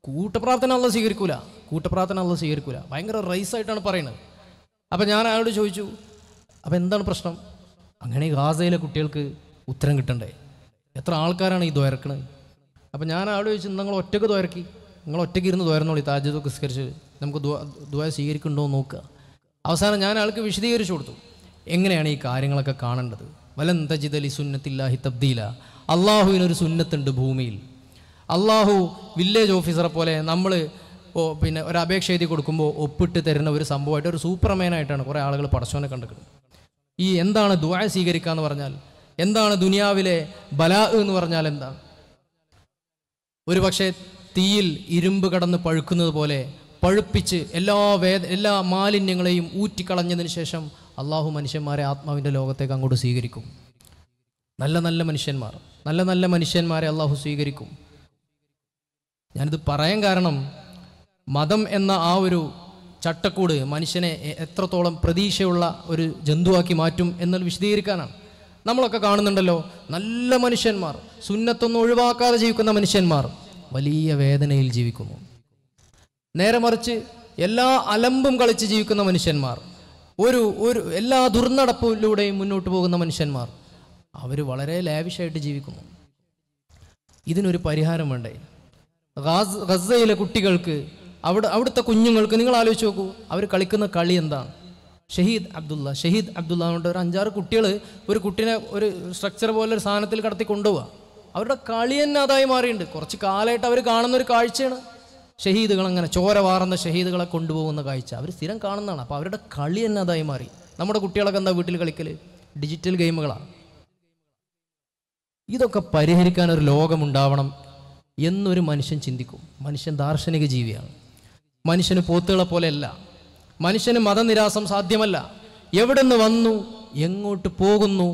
കൂട്ടപ്രാർത്ഥന അല്ല സ്വീകരിക്കൂല കൂട്ടപ്രാർത്ഥന അല്ല സ്വീകരിക്കൂല ഭയങ്കര ആയിട്ടാണ് പറയുന്നത് അപ്പം ഞാൻ അയാളോട് ചോദിച്ചു അപ്പം എന്താണ് പ്രശ്നം അങ്ങനെ ഗാസയിലെ കുട്ടികൾക്ക് ഉത്തരം കിട്ടണ്ടേ എത്ര ആൾക്കാരാണ് ഈ ദ്വയർക്കണത് അപ്പം ഞാൻ അയാളോട് ചോദിച്ചു നിങ്ങൾ ഒറ്റക്ക് ദ്വയർക്കി നിങ്ങൾ ഒറ്റയ്ക്ക് ഇരുന്ന് ദ്വയർന്നോളി താജത്തൊക്കെ സ്വീകരിച്ച് നമുക്ക് ദ്വ സ്വീകരിക്കുന്നുണ്ടോ എന്ന് നോക്കുക അവസാനം ഞാൻ അയാൾക്ക് വിശദീകരിച്ചു കൊടുത്തു എങ്ങനെയാണ് ഈ കാര്യങ്ങളൊക്കെ കാണേണ്ടത് വലം തജിദലി സുന്നത്തില്ലാഹി തബ്ദീല അള്ളാഹുവിനൊരു സുന്നത്തുണ്ട് ഭൂമിയിൽ അള്ളാഹു വില്ലേജ് ഓഫീസറെ പോലെ നമ്മൾ പിന്നെ ഒരു അപേക്ഷ എഴുതി കൊടുക്കുമ്പോൾ ഒപ്പിട്ട് തരുന്ന ഒരു സംഭവമായിട്ട് ഒരു സൂപ്പർമാനായിട്ടാണ് കുറേ ആളുകൾ പടച്ചോനെ കണ്ടിട്ടുണ്ട് ഈ എന്താണ് ദുആ സ്വീകരിക്കുക എന്ന് പറഞ്ഞാൽ എന്താണ് ദുനിയാവിലെ ബലാ എന്ന് പറഞ്ഞാൽ എന്താ ഒരു പക്ഷേ തീയിൽ ഇരുമ്പ് കടന്ന് പഴുക്കുന്നത് പോലെ പഴുപ്പിച്ച് എല്ലാ വേദ എല്ലാ മാലിന്യങ്ങളെയും ഊറ്റിക്കളഞ്ഞതിന് ശേഷം അള്ളാഹു മനുഷ്യന്മാരെ ആത്മാവിൻ്റെ ലോകത്തേക്ക് അങ്ങോട്ട് സ്വീകരിക്കും നല്ല നല്ല മനുഷ്യന്മാർ നല്ല നല്ല മനുഷ്യന്മാരെ അള്ളാഹു സ്വീകരിക്കും ഞാനിത് പറയാൻ കാരണം മതം എന്ന ആ ഒരു ചട്ടക്കൂട് മനുഷ്യനെ എത്രത്തോളം പ്രതീക്ഷയുള്ള ഒരു ജന്തുവാക്കി മാറ്റും എന്ന് വിശദീകരിക്കാനാണ് നമ്മളൊക്കെ കാണുന്നുണ്ടല്ലോ നല്ല മനുഷ്യന്മാർ സുന്നത്തൊന്നും ഒഴിവാക്കാതെ ജീവിക്കുന്ന മനുഷ്യന്മാർ വലിയ വേദനയിൽ ജീവിക്കുന്നു നേരെ മറിച്ച് എല്ലാ അലമ്പും കളിച്ച് ജീവിക്കുന്ന മനുഷ്യന്മാർ ഒരു ഒരു എല്ലാ ദുർനടപ്പിലൂടെയും മുന്നോട്ട് പോകുന്ന മനുഷ്യന്മാർ അവർ വളരെ ലാവിഷായിട്ട് ജീവിക്കുന്നു ഇതിനൊരു പരിഹാരം വേണ്ടേ ഗാസ് ഗസയിലെ കുട്ടികൾക്ക് അവിടെ അവിടുത്തെ കുഞ്ഞുങ്ങൾക്ക് നിങ്ങൾ ആലോചിച്ച് നോക്കൂ അവർ കളിക്കുന്ന കളി എന്താണ് ഷഹീദ് അബ്ദുള്ള ഷഹീദ് അബ്ദുള്ള കൊണ്ട് ഒരു അഞ്ചാറ് കുട്ടികൾ ഒരു കുട്ടീനെ ഒരു സ്ട്രക്ചർ പോലെ ഒരു സാധനത്തിൽ കടത്തി കൊണ്ടുപോവുക അവരുടെ കളി തന്നെ അതായി മാറിയിട്ടുണ്ട് കുറച്ച് കാലമായിട്ട് അവർ കാണുന്ന ഒരു കാഴ്ചയാണ് ഷഹീദുകൾ അങ്ങനെ ചോര വാറുന്ന ഷഹീദുകളെ കൊണ്ടുപോകുന്ന കാഴ്ച അവർ സ്ഥിരം കാണുന്നതാണ് അപ്പോൾ അവരുടെ കളി തന്നെ അതായി മാറി നമ്മുടെ കുട്ടികളൊക്കെ എന്താ വീട്ടിൽ കളിക്കൽ ഡിജിറ്റൽ ഗെയിമുകളാണ് ഇതൊക്കെ പരിഹരിക്കാൻ ഒരു ലോകമുണ്ടാവണം എന്നൊരു മനുഷ്യൻ ചിന്തിക്കും മനുഷ്യൻ ദാർശനിക ജീവിയാണ് മനുഷ്യന് പോത്തുകളെ പോലെയല്ല മനുഷ്യന് മതനിരാസം സാധ്യമല്ല എവിടെ നിന്ന് വന്നു എങ്ങോട്ട് പോകുന്നു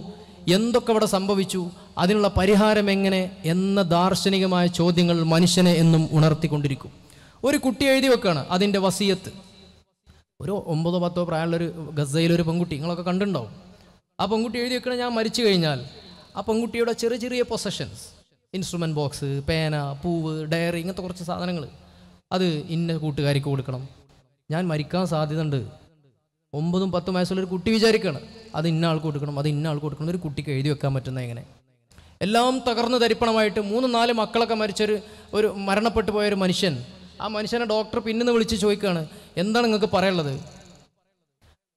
എന്തൊക്കെ അവിടെ സംഭവിച്ചു അതിനുള്ള പരിഹാരം എങ്ങനെ എന്ന ദാർശനികമായ ചോദ്യങ്ങൾ മനുഷ്യനെ എന്നും ഉണർത്തിക്കൊണ്ടിരിക്കും ഒരു കുട്ടി എഴുതി വെക്കുകയാണ് അതിൻ്റെ വസീയത്ത് ഒരു ഒമ്പതോ പത്തോ പ്രായമുള്ളൊരു ഗസയിലൊരു പെൺകുട്ടി നിങ്ങളൊക്കെ കണ്ടിട്ടുണ്ടാവും ആ പെൺകുട്ടി എഴുതി വെക്കണ ഞാൻ മരിച്ചു കഴിഞ്ഞാൽ ആ പെൺകുട്ടിയുടെ ചെറിയ ചെറിയ പൊസഷൻസ് ഇൻസ്ട്രുമെൻറ്റ് ബോക്സ് പേന പൂവ് ഡയറി ഇങ്ങനത്തെ കുറച്ച് സാധനങ്ങൾ അത് ഇന്ന കൂട്ടുകാരിക്ക് കൊടുക്കണം ഞാൻ മരിക്കാൻ ഉണ്ട് ഒമ്പതും പത്തും വയസ്സുള്ളൊരു കുട്ടി വിചാരിക്കുകയാണ് അത് ഇന്ന ആൾക്ക് കൊടുക്കണം അത് ഇന്ന ആൾക്ക് കൊടുക്കണം ഒരു കുട്ടിക്ക് എഴുതി വെക്കാൻ പറ്റുന്ന എങ്ങനെ എല്ലാം തകർന്നു തരിപ്പണമായിട്ട് മൂന്ന് നാല് മക്കളൊക്കെ മരിച്ചൊരു ഒരു മരണപ്പെട്ടു പോയൊരു മനുഷ്യൻ ആ മനുഷ്യനെ ഡോക്ടർ പിന്നെ വിളിച്ച് ചോദിക്കുകയാണ് എന്താണ് നിങ്ങൾക്ക് പറയാനുള്ളത്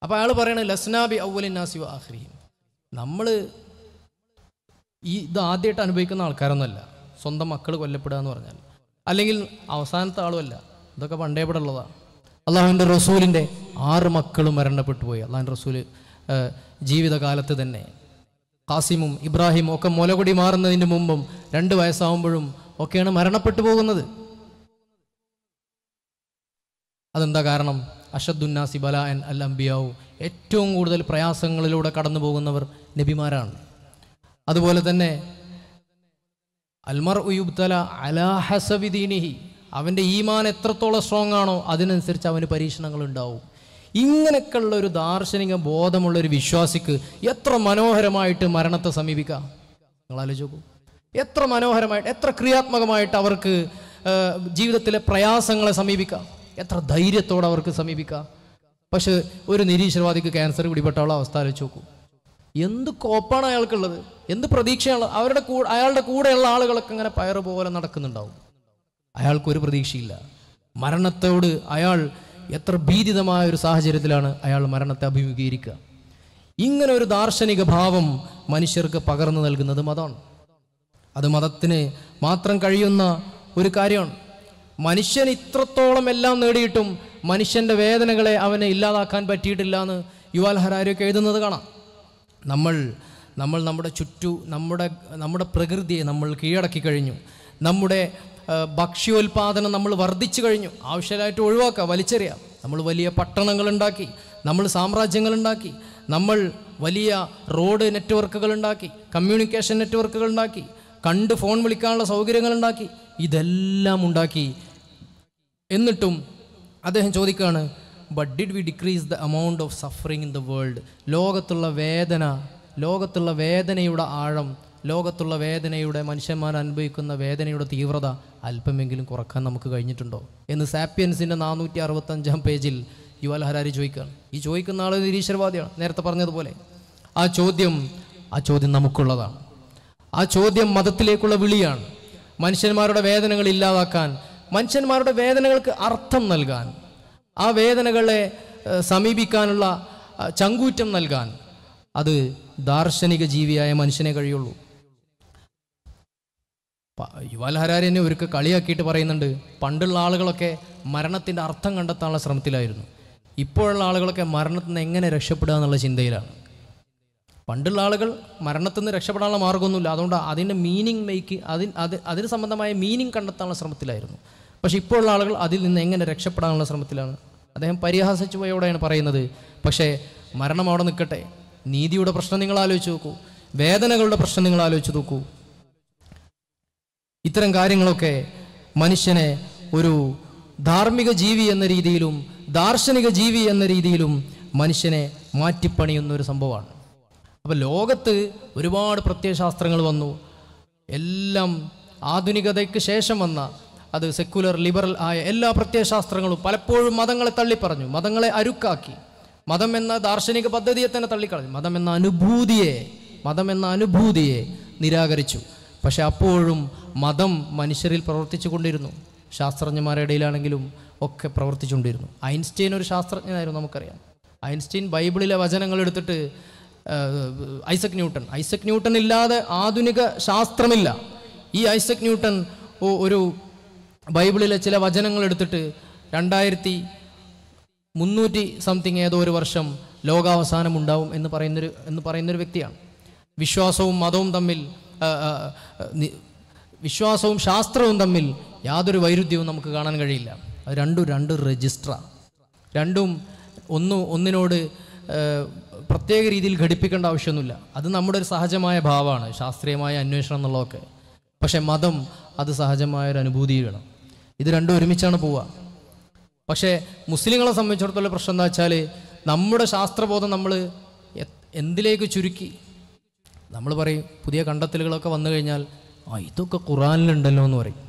അപ്പോൾ അയാൾ പറയണ ലസ്നാബി നാസി ആഹ്രി നമ്മൾ ഈ ഇത് ആദ്യമായിട്ട് അനുഭവിക്കുന്ന ആൾക്കാരൊന്നുമല്ല സ്വന്തം മക്കൾ കൊല്ലപ്പെടുക എന്ന് പറഞ്ഞാൽ അല്ലെങ്കിൽ അവസാനത്തെ ആളുമല്ല ഇതൊക്കെ പണ്ടേ ഇവിടെ ഉള്ളതാണ് അള്ളാഹുവിൻ്റെ റസൂലിൻ്റെ ആറ് മക്കളും മരണപ്പെട്ടു പോയി അള്ളാഹിൻ്റെ റസൂൽ ജീവിതകാലത്ത് തന്നെ കാസിമും ഇബ്രാഹിമും ഒക്കെ മുലകുടി മാറുന്നതിന് മുമ്പും രണ്ട് വയസ്സാവുമ്പോഴും ഒക്കെയാണ് മരണപ്പെട്ടു പോകുന്നത് അതെന്താ കാരണം അഷദ്ദുന്നാസി ബലായൻ അൽ അംബിയാവു ഏറ്റവും കൂടുതൽ പ്രയാസങ്ങളിലൂടെ കടന്നു പോകുന്നവർ നബിമാരാണ് അതുപോലെ തന്നെ അൽമർ ഉയുബ്തല അലാ ഹസബിദീനിഹി അവൻ്റെ ഈമാൻ എത്രത്തോളം സ്ട്രോങ് ആണോ അതിനനുസരിച്ച് അവന് പരീക്ഷണങ്ങൾ ഉണ്ടാവും ഇങ്ങനെയൊക്കെയുള്ള ഒരു ദാർശനിക ബോധമുള്ള ഒരു വിശ്വാസിക്ക് എത്ര മനോഹരമായിട്ട് മരണത്തെ സമീപിക്കാം നിങ്ങൾ ആലോചിക്കൂ എത്ര മനോഹരമായിട്ട് എത്ര ക്രിയാത്മകമായിട്ട് അവർക്ക് ജീവിതത്തിലെ പ്രയാസങ്ങളെ സമീപിക്കാം എത്ര ധൈര്യത്തോടെ അവർക്ക് സമീപിക്കാം പക്ഷെ ഒരു നിരീശ്വരവാദിക്ക് ക്യാൻസർ പിടിപെട്ടുള്ള അവസ്ഥ ആലോചിച്ച് നോക്കൂ എന്ത് കോപ്പാണ് അയാൾക്കുള്ളത് എന്ത് പ്രതീക്ഷയാണ് അവരുടെ കൂടെ അയാളുടെ കൂടെയുള്ള ആളുകളൊക്കെ അങ്ങനെ പയറ് പോലെ നടക്കുന്നുണ്ടാവും അയാൾക്കൊരു പ്രതീക്ഷയില്ല മരണത്തോട് അയാൾ എത്ര ഭീതിതമായ ഒരു സാഹചര്യത്തിലാണ് അയാൾ മരണത്തെ അഭിമുഖീകരിക്കുക ഇങ്ങനെ ഒരു ദാർശനിക ഭാവം മനുഷ്യർക്ക് പകർന്നു നൽകുന്നത് മതമാണ് അത് മതത്തിന് മാത്രം കഴിയുന്ന ഒരു കാര്യമാണ് മനുഷ്യൻ ഇത്രത്തോളം എല്ലാം നേടിയിട്ടും മനുഷ്യൻ്റെ വേദനകളെ അവനെ ഇല്ലാതാക്കാൻ പറ്റിയിട്ടില്ല എന്ന് യുവാൽ ഹരാരൊക്കെ എഴുതുന്നത് കാണാം നമ്മൾ നമ്മൾ നമ്മുടെ ചുറ്റു നമ്മുടെ നമ്മുടെ പ്രകൃതിയെ നമ്മൾ കീഴടക്കി കഴിഞ്ഞു നമ്മുടെ ഭക്ഷ്യോൽപാദനം നമ്മൾ വർദ്ധിച്ചു കഴിഞ്ഞു ആവശ്യമായിട്ട് ഒഴിവാക്കുക വലിച്ചെറിയാം നമ്മൾ വലിയ പട്ടണങ്ങളുണ്ടാക്കി നമ്മൾ സാമ്രാജ്യങ്ങളുണ്ടാക്കി നമ്മൾ വലിയ റോഡ് ഉണ്ടാക്കി കമ്മ്യൂണിക്കേഷൻ ഉണ്ടാക്കി കണ്ട് ഫോൺ വിളിക്കാനുള്ള ഉണ്ടാക്കി ഇതെല്ലാം ഉണ്ടാക്കി എന്നിട്ടും അദ്ദേഹം ചോദിക്കുകയാണ് but did we decrease the amount of suffering in the world ലോകത്തുള്ള വേദന ലോകത്തുള്ള വേദനയുടെ ആഴം ലോകത്തുള്ള വേദനയുടെ മനുഷ്യന്മാർ അനുഭവിക്കുന്ന വേദനയുടെ തീവ്രത അല്പമെങ്കിലും കുറക്കാൻ നമുക്ക് കഴിഞ്ഞിട്ടുണ്ടോ എന്ന് സാപ്പിയൻസിൻ്റെ നാനൂറ്റി അറുപത്തഞ്ചാം പേജിൽ യുവൽ ഹരാരി ചോദിക്കുകയാണ് ഈ ചോദിക്കുന്ന ആൾ നിരീശ്വരവാദിയാണ് നേരത്തെ പറഞ്ഞതുപോലെ ആ ചോദ്യം ആ ചോദ്യം നമുക്കുള്ളതാണ് ആ ചോദ്യം മതത്തിലേക്കുള്ള വിളിയാണ് മനുഷ്യന്മാരുടെ വേദനകൾ ഇല്ലാതാക്കാൻ മനുഷ്യന്മാരുടെ വേദനകൾക്ക് അർത്ഥം നൽകാൻ ആ വേദനകളെ സമീപിക്കാനുള്ള ചങ്കൂറ്റം നൽകാൻ അത് ദാർശനിക ജീവിയായ മനുഷ്യനെ കഴിയുള്ളൂ യുവാൽ എന്നെ ഒരുക്ക കളിയാക്കിയിട്ട് പറയുന്നുണ്ട് പണ്ടുള്ള ആളുകളൊക്കെ മരണത്തിൻ്റെ അർത്ഥം കണ്ടെത്താനുള്ള ശ്രമത്തിലായിരുന്നു ഇപ്പോഴുള്ള ആളുകളൊക്കെ മരണത്തിൽ നിന്ന് എങ്ങനെ രക്ഷപ്പെടുക എന്നുള്ള ചിന്തയിലാണ് പണ്ടുള്ള ആളുകൾ മരണത്തിൽ നിന്ന് രക്ഷപ്പെടാനുള്ള മാർഗ്ഗമൊന്നുമില്ല അതുകൊണ്ട് അതിൻ്റെ മീനിങ് മേക്ക് അതിന് അത് അതിന് സംബന്ധമായ മീനിങ് കണ്ടെത്താനുള്ള ശ്രമത്തിലായിരുന്നു പക്ഷേ ഇപ്പോഴുള്ള ആളുകൾ അതിൽ നിന്ന് എങ്ങനെ രക്ഷപ്പെടാനുള്ള ശ്രമത്തിലാണ് അദ്ദേഹം പരിഹാസിച്ചു പോയോടെയാണ് പറയുന്നത് പക്ഷേ മരണം അവിടെ നിൽക്കട്ടെ നീതിയുടെ പ്രശ്നം നിങ്ങൾ ആലോചിച്ച് നോക്കൂ വേദനകളുടെ പ്രശ്നം നിങ്ങൾ ആലോചിച്ച് നോക്കൂ ഇത്തരം കാര്യങ്ങളൊക്കെ മനുഷ്യനെ ഒരു ധാർമ്മിക ജീവി എന്ന രീതിയിലും ദാർശനിക ജീവി എന്ന രീതിയിലും മനുഷ്യനെ മാറ്റിപ്പണിയുന്ന ഒരു സംഭവമാണ് അപ്പോൾ ലോകത്ത് ഒരുപാട് പ്രത്യയശാസ്ത്രങ്ങൾ വന്നു എല്ലാം ആധുനികതയ്ക്ക് ശേഷം വന്ന അത് സെക്യുലർ ലിബറൽ ആയ എല്ലാ പ്രത്യയശാസ്ത്രങ്ങളും പലപ്പോഴും മതങ്ങളെ തള്ളിപ്പറഞ്ഞു മതങ്ങളെ അരുക്കാക്കി മതം എന്ന ദാർശനിക പദ്ധതിയെ തന്നെ തള്ളിക്കളഞ്ഞു മതം എന്ന അനുഭൂതിയെ മതം എന്ന അനുഭൂതിയെ നിരാകരിച്ചു പക്ഷെ അപ്പോഴും മതം മനുഷ്യരിൽ പ്രവർത്തിച്ചു കൊണ്ടിരുന്നു ശാസ്ത്രജ്ഞന്മാരുടെ ഇടയിലാണെങ്കിലും ഒക്കെ പ്രവർത്തിച്ചുകൊണ്ടിരുന്നു ഐൻസ്റ്റീൻ ഒരു ശാസ്ത്രജ്ഞനായിരുന്നു നമുക്കറിയാം ഐൻസ്റ്റീൻ ബൈബിളിലെ വചനങ്ങൾ എടുത്തിട്ട് ഐസക് ന്യൂട്ടൺ ഐസക് ന്യൂട്ടൺ ഇല്ലാതെ ആധുനിക ശാസ്ത്രമില്ല ഈ ഐസക് ന്യൂട്ടൺ ഒരു ബൈബിളിലെ ചില വചനങ്ങൾ എടുത്തിട്ട് രണ്ടായിരത്തി മുന്നൂറ്റി സംതിങ് ഏതോ ഒരു വർഷം ലോകാവസാനം ഉണ്ടാവും എന്ന് പറയുന്നൊരു എന്ന് പറയുന്നൊരു വ്യക്തിയാണ് വിശ്വാസവും മതവും തമ്മിൽ വിശ്വാസവും ശാസ്ത്രവും തമ്മിൽ യാതൊരു വൈരുദ്ധ്യവും നമുക്ക് കാണാൻ കഴിയില്ല അത് രണ്ടും രണ്ട് രജിസ്റ്ററാണ് രണ്ടും ഒന്ന് ഒന്നിനോട് പ്രത്യേക രീതിയിൽ ഘടിപ്പിക്കേണ്ട ആവശ്യമൊന്നുമില്ല അത് നമ്മുടെ ഒരു സഹജമായ ഭാവമാണ് ശാസ്ത്രീയമായ അന്വേഷണം എന്നുള്ളതൊക്കെ പക്ഷേ മതം അത് സഹജമായ ഒരു അനുഭൂതി വേണം ഇത് രണ്ടും ഒരുമിച്ചാണ് പോവുക പക്ഷേ മുസ്ലിങ്ങളെ സംബന്ധിച്ചിടത്തോളം പ്രശ്നം എന്താ വെച്ചാൽ നമ്മുടെ ശാസ്ത്രബോധം നമ്മൾ എന്തിലേക്ക് ചുരുക്കി നമ്മൾ പറയും പുതിയ കണ്ടെത്തലുകളൊക്കെ വന്നു കഴിഞ്ഞാൽ ആ ഇതൊക്കെ ഖുറാനിലുണ്ടല്ലോ എന്ന് പറയും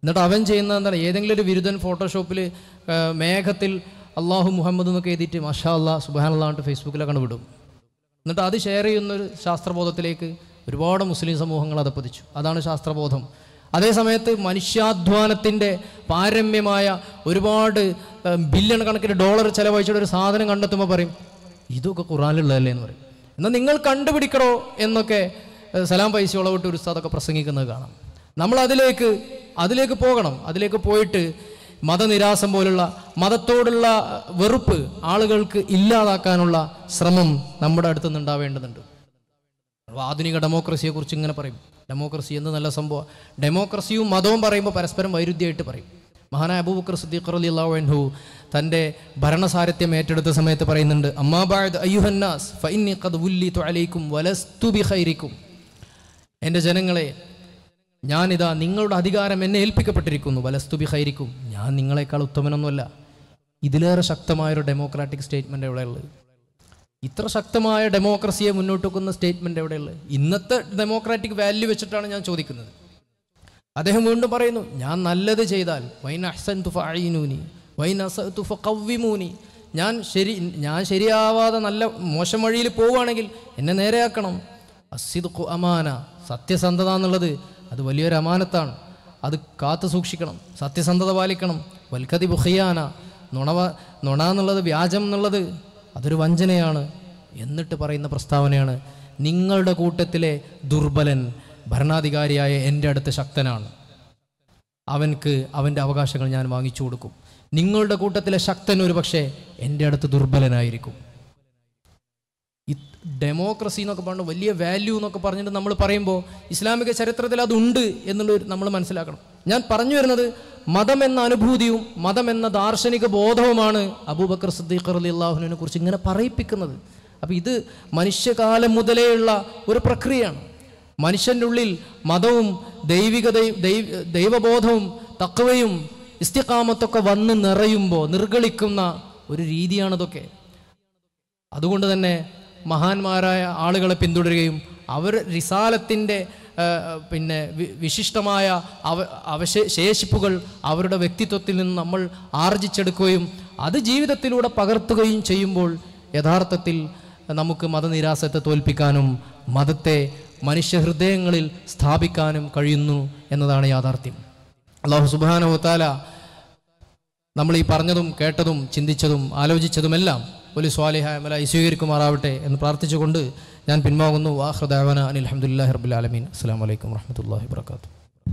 എന്നിട്ട് അവൻ ചെയ്യുന്ന എന്താണ് ഏതെങ്കിലും ഒരു ബിരുദൻ ഫോട്ടോഷോപ്പിൽ മേഘത്തിൽ അള്ളാഹു മുഹമ്മദ് എന്നൊക്കെ എഴുതിയിട്ട് മഷാ അല്ലാ സുബാനല്ലാണ്ട് ഫേസ്ബുക്കിലൊക്കെ വിടും എന്നിട്ട് അത് ഷെയർ ചെയ്യുന്നൊരു ശാസ്ത്രബോധത്തിലേക്ക് ഒരുപാട് മുസ്ലിം സമൂഹങ്ങൾ അത് പതിച്ചു അതാണ് ശാസ്ത്രബോധം അതേസമയത്ത് മനുഷ്യാധ്വാനത്തിൻ്റെ പാരമ്യമായ ഒരുപാട് ബില്യൺ കണക്കിന് ഡോളർ ചിലവഴിച്ചിട്ട് ഒരു സാധനം കണ്ടെത്തുമ്പോൾ പറയും ഇതൊക്കെ ഖുറാനിലുള്ളതല്ലേ എന്ന് പറയും എന്നാൽ നിങ്ങൾ കണ്ടുപിടിക്കണോ എന്നൊക്കെ സലാം പൈസ ഉളവിട്ട് ഒരു ഉസ്താദൊക്കെ പ്രസംഗിക്കുന്നത് കാണാം നമ്മൾ അതിലേക്ക് അതിലേക്ക് പോകണം അതിലേക്ക് പോയിട്ട് മതനിരാസം പോലുള്ള മതത്തോടുള്ള വെറുപ്പ് ആളുകൾക്ക് ഇല്ലാതാക്കാനുള്ള ശ്രമം നമ്മുടെ അടുത്ത് നിന്നുണ്ടാവേണ്ടതുണ്ട് ആധുനിക കുറിച്ച് ഇങ്ങനെ പറയും ഡെമോക്രസി എന്ന് നല്ല സംഭവം ഡെമോക്രസിയും മതവും പറയുമ്പോൾ പരസ്പരം വൈരുദ്ധ്യമായിട്ട് പറയും മഹാനായ അബൂബക്കർ സുദ്ദീഖർ അലി അള്ളാഹു തൻ്റെ ഭരണസാരഥ്യം ഏറ്റെടുത്ത സമയത്ത് പറയുന്നുണ്ട് അമ്മാബാദ് അയ്യുഹന്നാസ് ഫൈനി ഖദ് വലസ്തു എൻ്റെ ജനങ്ങളെ ഞാനിതാ നിങ്ങളുടെ അധികാരം എന്നെ ഏൽപ്പിക്കപ്പെട്ടിരിക്കുന്നു വലസ്തുബി ഹൈരിക്കും ഞാൻ നിങ്ങളെക്കാൾ ഉത്തമനൊന്നുമല്ല ഇതിലേറെ ശക്തമായൊരു ഡെമോക്രാറ്റിക് സ്റ്റേറ്റ്മെൻ്റ് എവിടെയുള്ളത് ഇത്ര ശക്തമായ ഡെമോക്രസിയെ മുന്നോട്ട് വെക്കുന്ന സ്റ്റേറ്റ്മെൻ്റ് എവിടെയുള്ളത് ഇന്നത്തെ ഡെമോക്രാറ്റിക് വാല്യൂ വെച്ചിട്ടാണ് ഞാൻ ചോദിക്കുന്നത് അദ്ദേഹം വീണ്ടും പറയുന്നു ഞാൻ നല്ലത് ചെയ്താൽ വൈൻ അഹ്സൻ തുഫീനൂനി വൈൻ തുഫ കവ്വിമൂനി ഞാൻ ശരി ഞാൻ ശരിയാവാതെ നല്ല മോശം വഴിയിൽ പോവുകയാണെങ്കിൽ എന്നെ നേരെയാക്കണം അസിദ് അമാന സത്യസന്ധത എന്നുള്ളത് അത് വലിയൊരു അമാനത്താണ് അത് കാത്തു സൂക്ഷിക്കണം സത്യസന്ധത പാലിക്കണം വൽക്കതി ബുഹയാന നുണവ നുണ എന്നുള്ളത് വ്യാജം എന്നുള്ളത് അതൊരു വഞ്ചനയാണ് എന്നിട്ട് പറയുന്ന പ്രസ്താവനയാണ് നിങ്ങളുടെ കൂട്ടത്തിലെ ദുർബലൻ ഭരണാധികാരിയായ എൻ്റെ അടുത്ത് ശക്തനാണ് അവൻക്ക് അവൻ്റെ അവകാശങ്ങൾ ഞാൻ വാങ്ങിച്ചു കൊടുക്കും നിങ്ങളുടെ കൂട്ടത്തിലെ ശക്തൻ ഒരു പക്ഷേ എൻ്റെ അടുത്ത് ദുർബലനായിരിക്കും ഈ ഡെമോക്രസി എന്നൊക്കെ പറഞ്ഞു വലിയ വാല്യൂ എന്നൊക്കെ പറഞ്ഞിട്ട് നമ്മൾ പറയുമ്പോൾ ഇസ്ലാമിക ചരിത്രത്തിൽ അതുണ്ട് എന്നുള്ളൊരു നമ്മൾ മനസ്സിലാക്കണം ഞാൻ പറഞ്ഞു വരുന്നത് മതം എന്ന അനുഭൂതിയും മതം എന്ന ദാർശനിക ബോധവുമാണ് അബൂബക്കർ സദ്ദീഖർ അലി അള്ളാഹുനെ കുറിച്ച് ഇങ്ങനെ പറയിപ്പിക്കുന്നത് അപ്പോൾ ഇത് മനുഷ്യകാലം മുതലേയുള്ള ഒരു പ്രക്രിയയാണ് മനുഷ്യൻ്റെ ഉള്ളിൽ മതവും ദൈവികതയും ദൈവ ദൈവബോധവും തക്കവയും ഇസ്തിക്കാമത്തൊക്കെ വന്ന് നിറയുമ്പോൾ നിർഗളിക്കുന്ന ഒരു രീതിയാണതൊക്കെ അതുകൊണ്ട് തന്നെ മഹാന്മാരായ ആളുകളെ പിന്തുടരുകയും അവർ റിസാലത്തിൻ്റെ പിന്നെ വിശിഷ്ടമായ അവ അവശേ ശേഷിപ്പുകൾ അവരുടെ വ്യക്തിത്വത്തിൽ നിന്ന് നമ്മൾ ആർജിച്ചെടുക്കുകയും അത് ജീവിതത്തിലൂടെ പകർത്തുകയും ചെയ്യുമ്പോൾ യഥാർത്ഥത്തിൽ നമുക്ക് മതനിരാസത്തെ തോൽപ്പിക്കാനും മതത്തെ മനുഷ്യഹൃദയങ്ങളിൽ സ്ഥാപിക്കാനും കഴിയുന്നു എന്നതാണ് യാഥാർത്ഥ്യം അള്ളാഹു സുബാനവത്താല നമ്മൾ ഈ പറഞ്ഞതും കേട്ടതും ചിന്തിച്ചതും ആലോചിച്ചതുമെല്ലാം വലിയ സ്വാലിഹ അമലായി സ്വീകരിക്കുമാറാവട്ടെ എന്ന് പ്രാർത്ഥിച്ചുകൊണ്ട് ഞാൻ പിൻവാങ്ങുന്നു വാഹൃദാവന അനിൽ അഹമ്മദില്ലാഹി റബുൽ ആലമീൻ അസ്സാം വലൈക്കും വർഹമത്തല്ലാഹി വാത്തു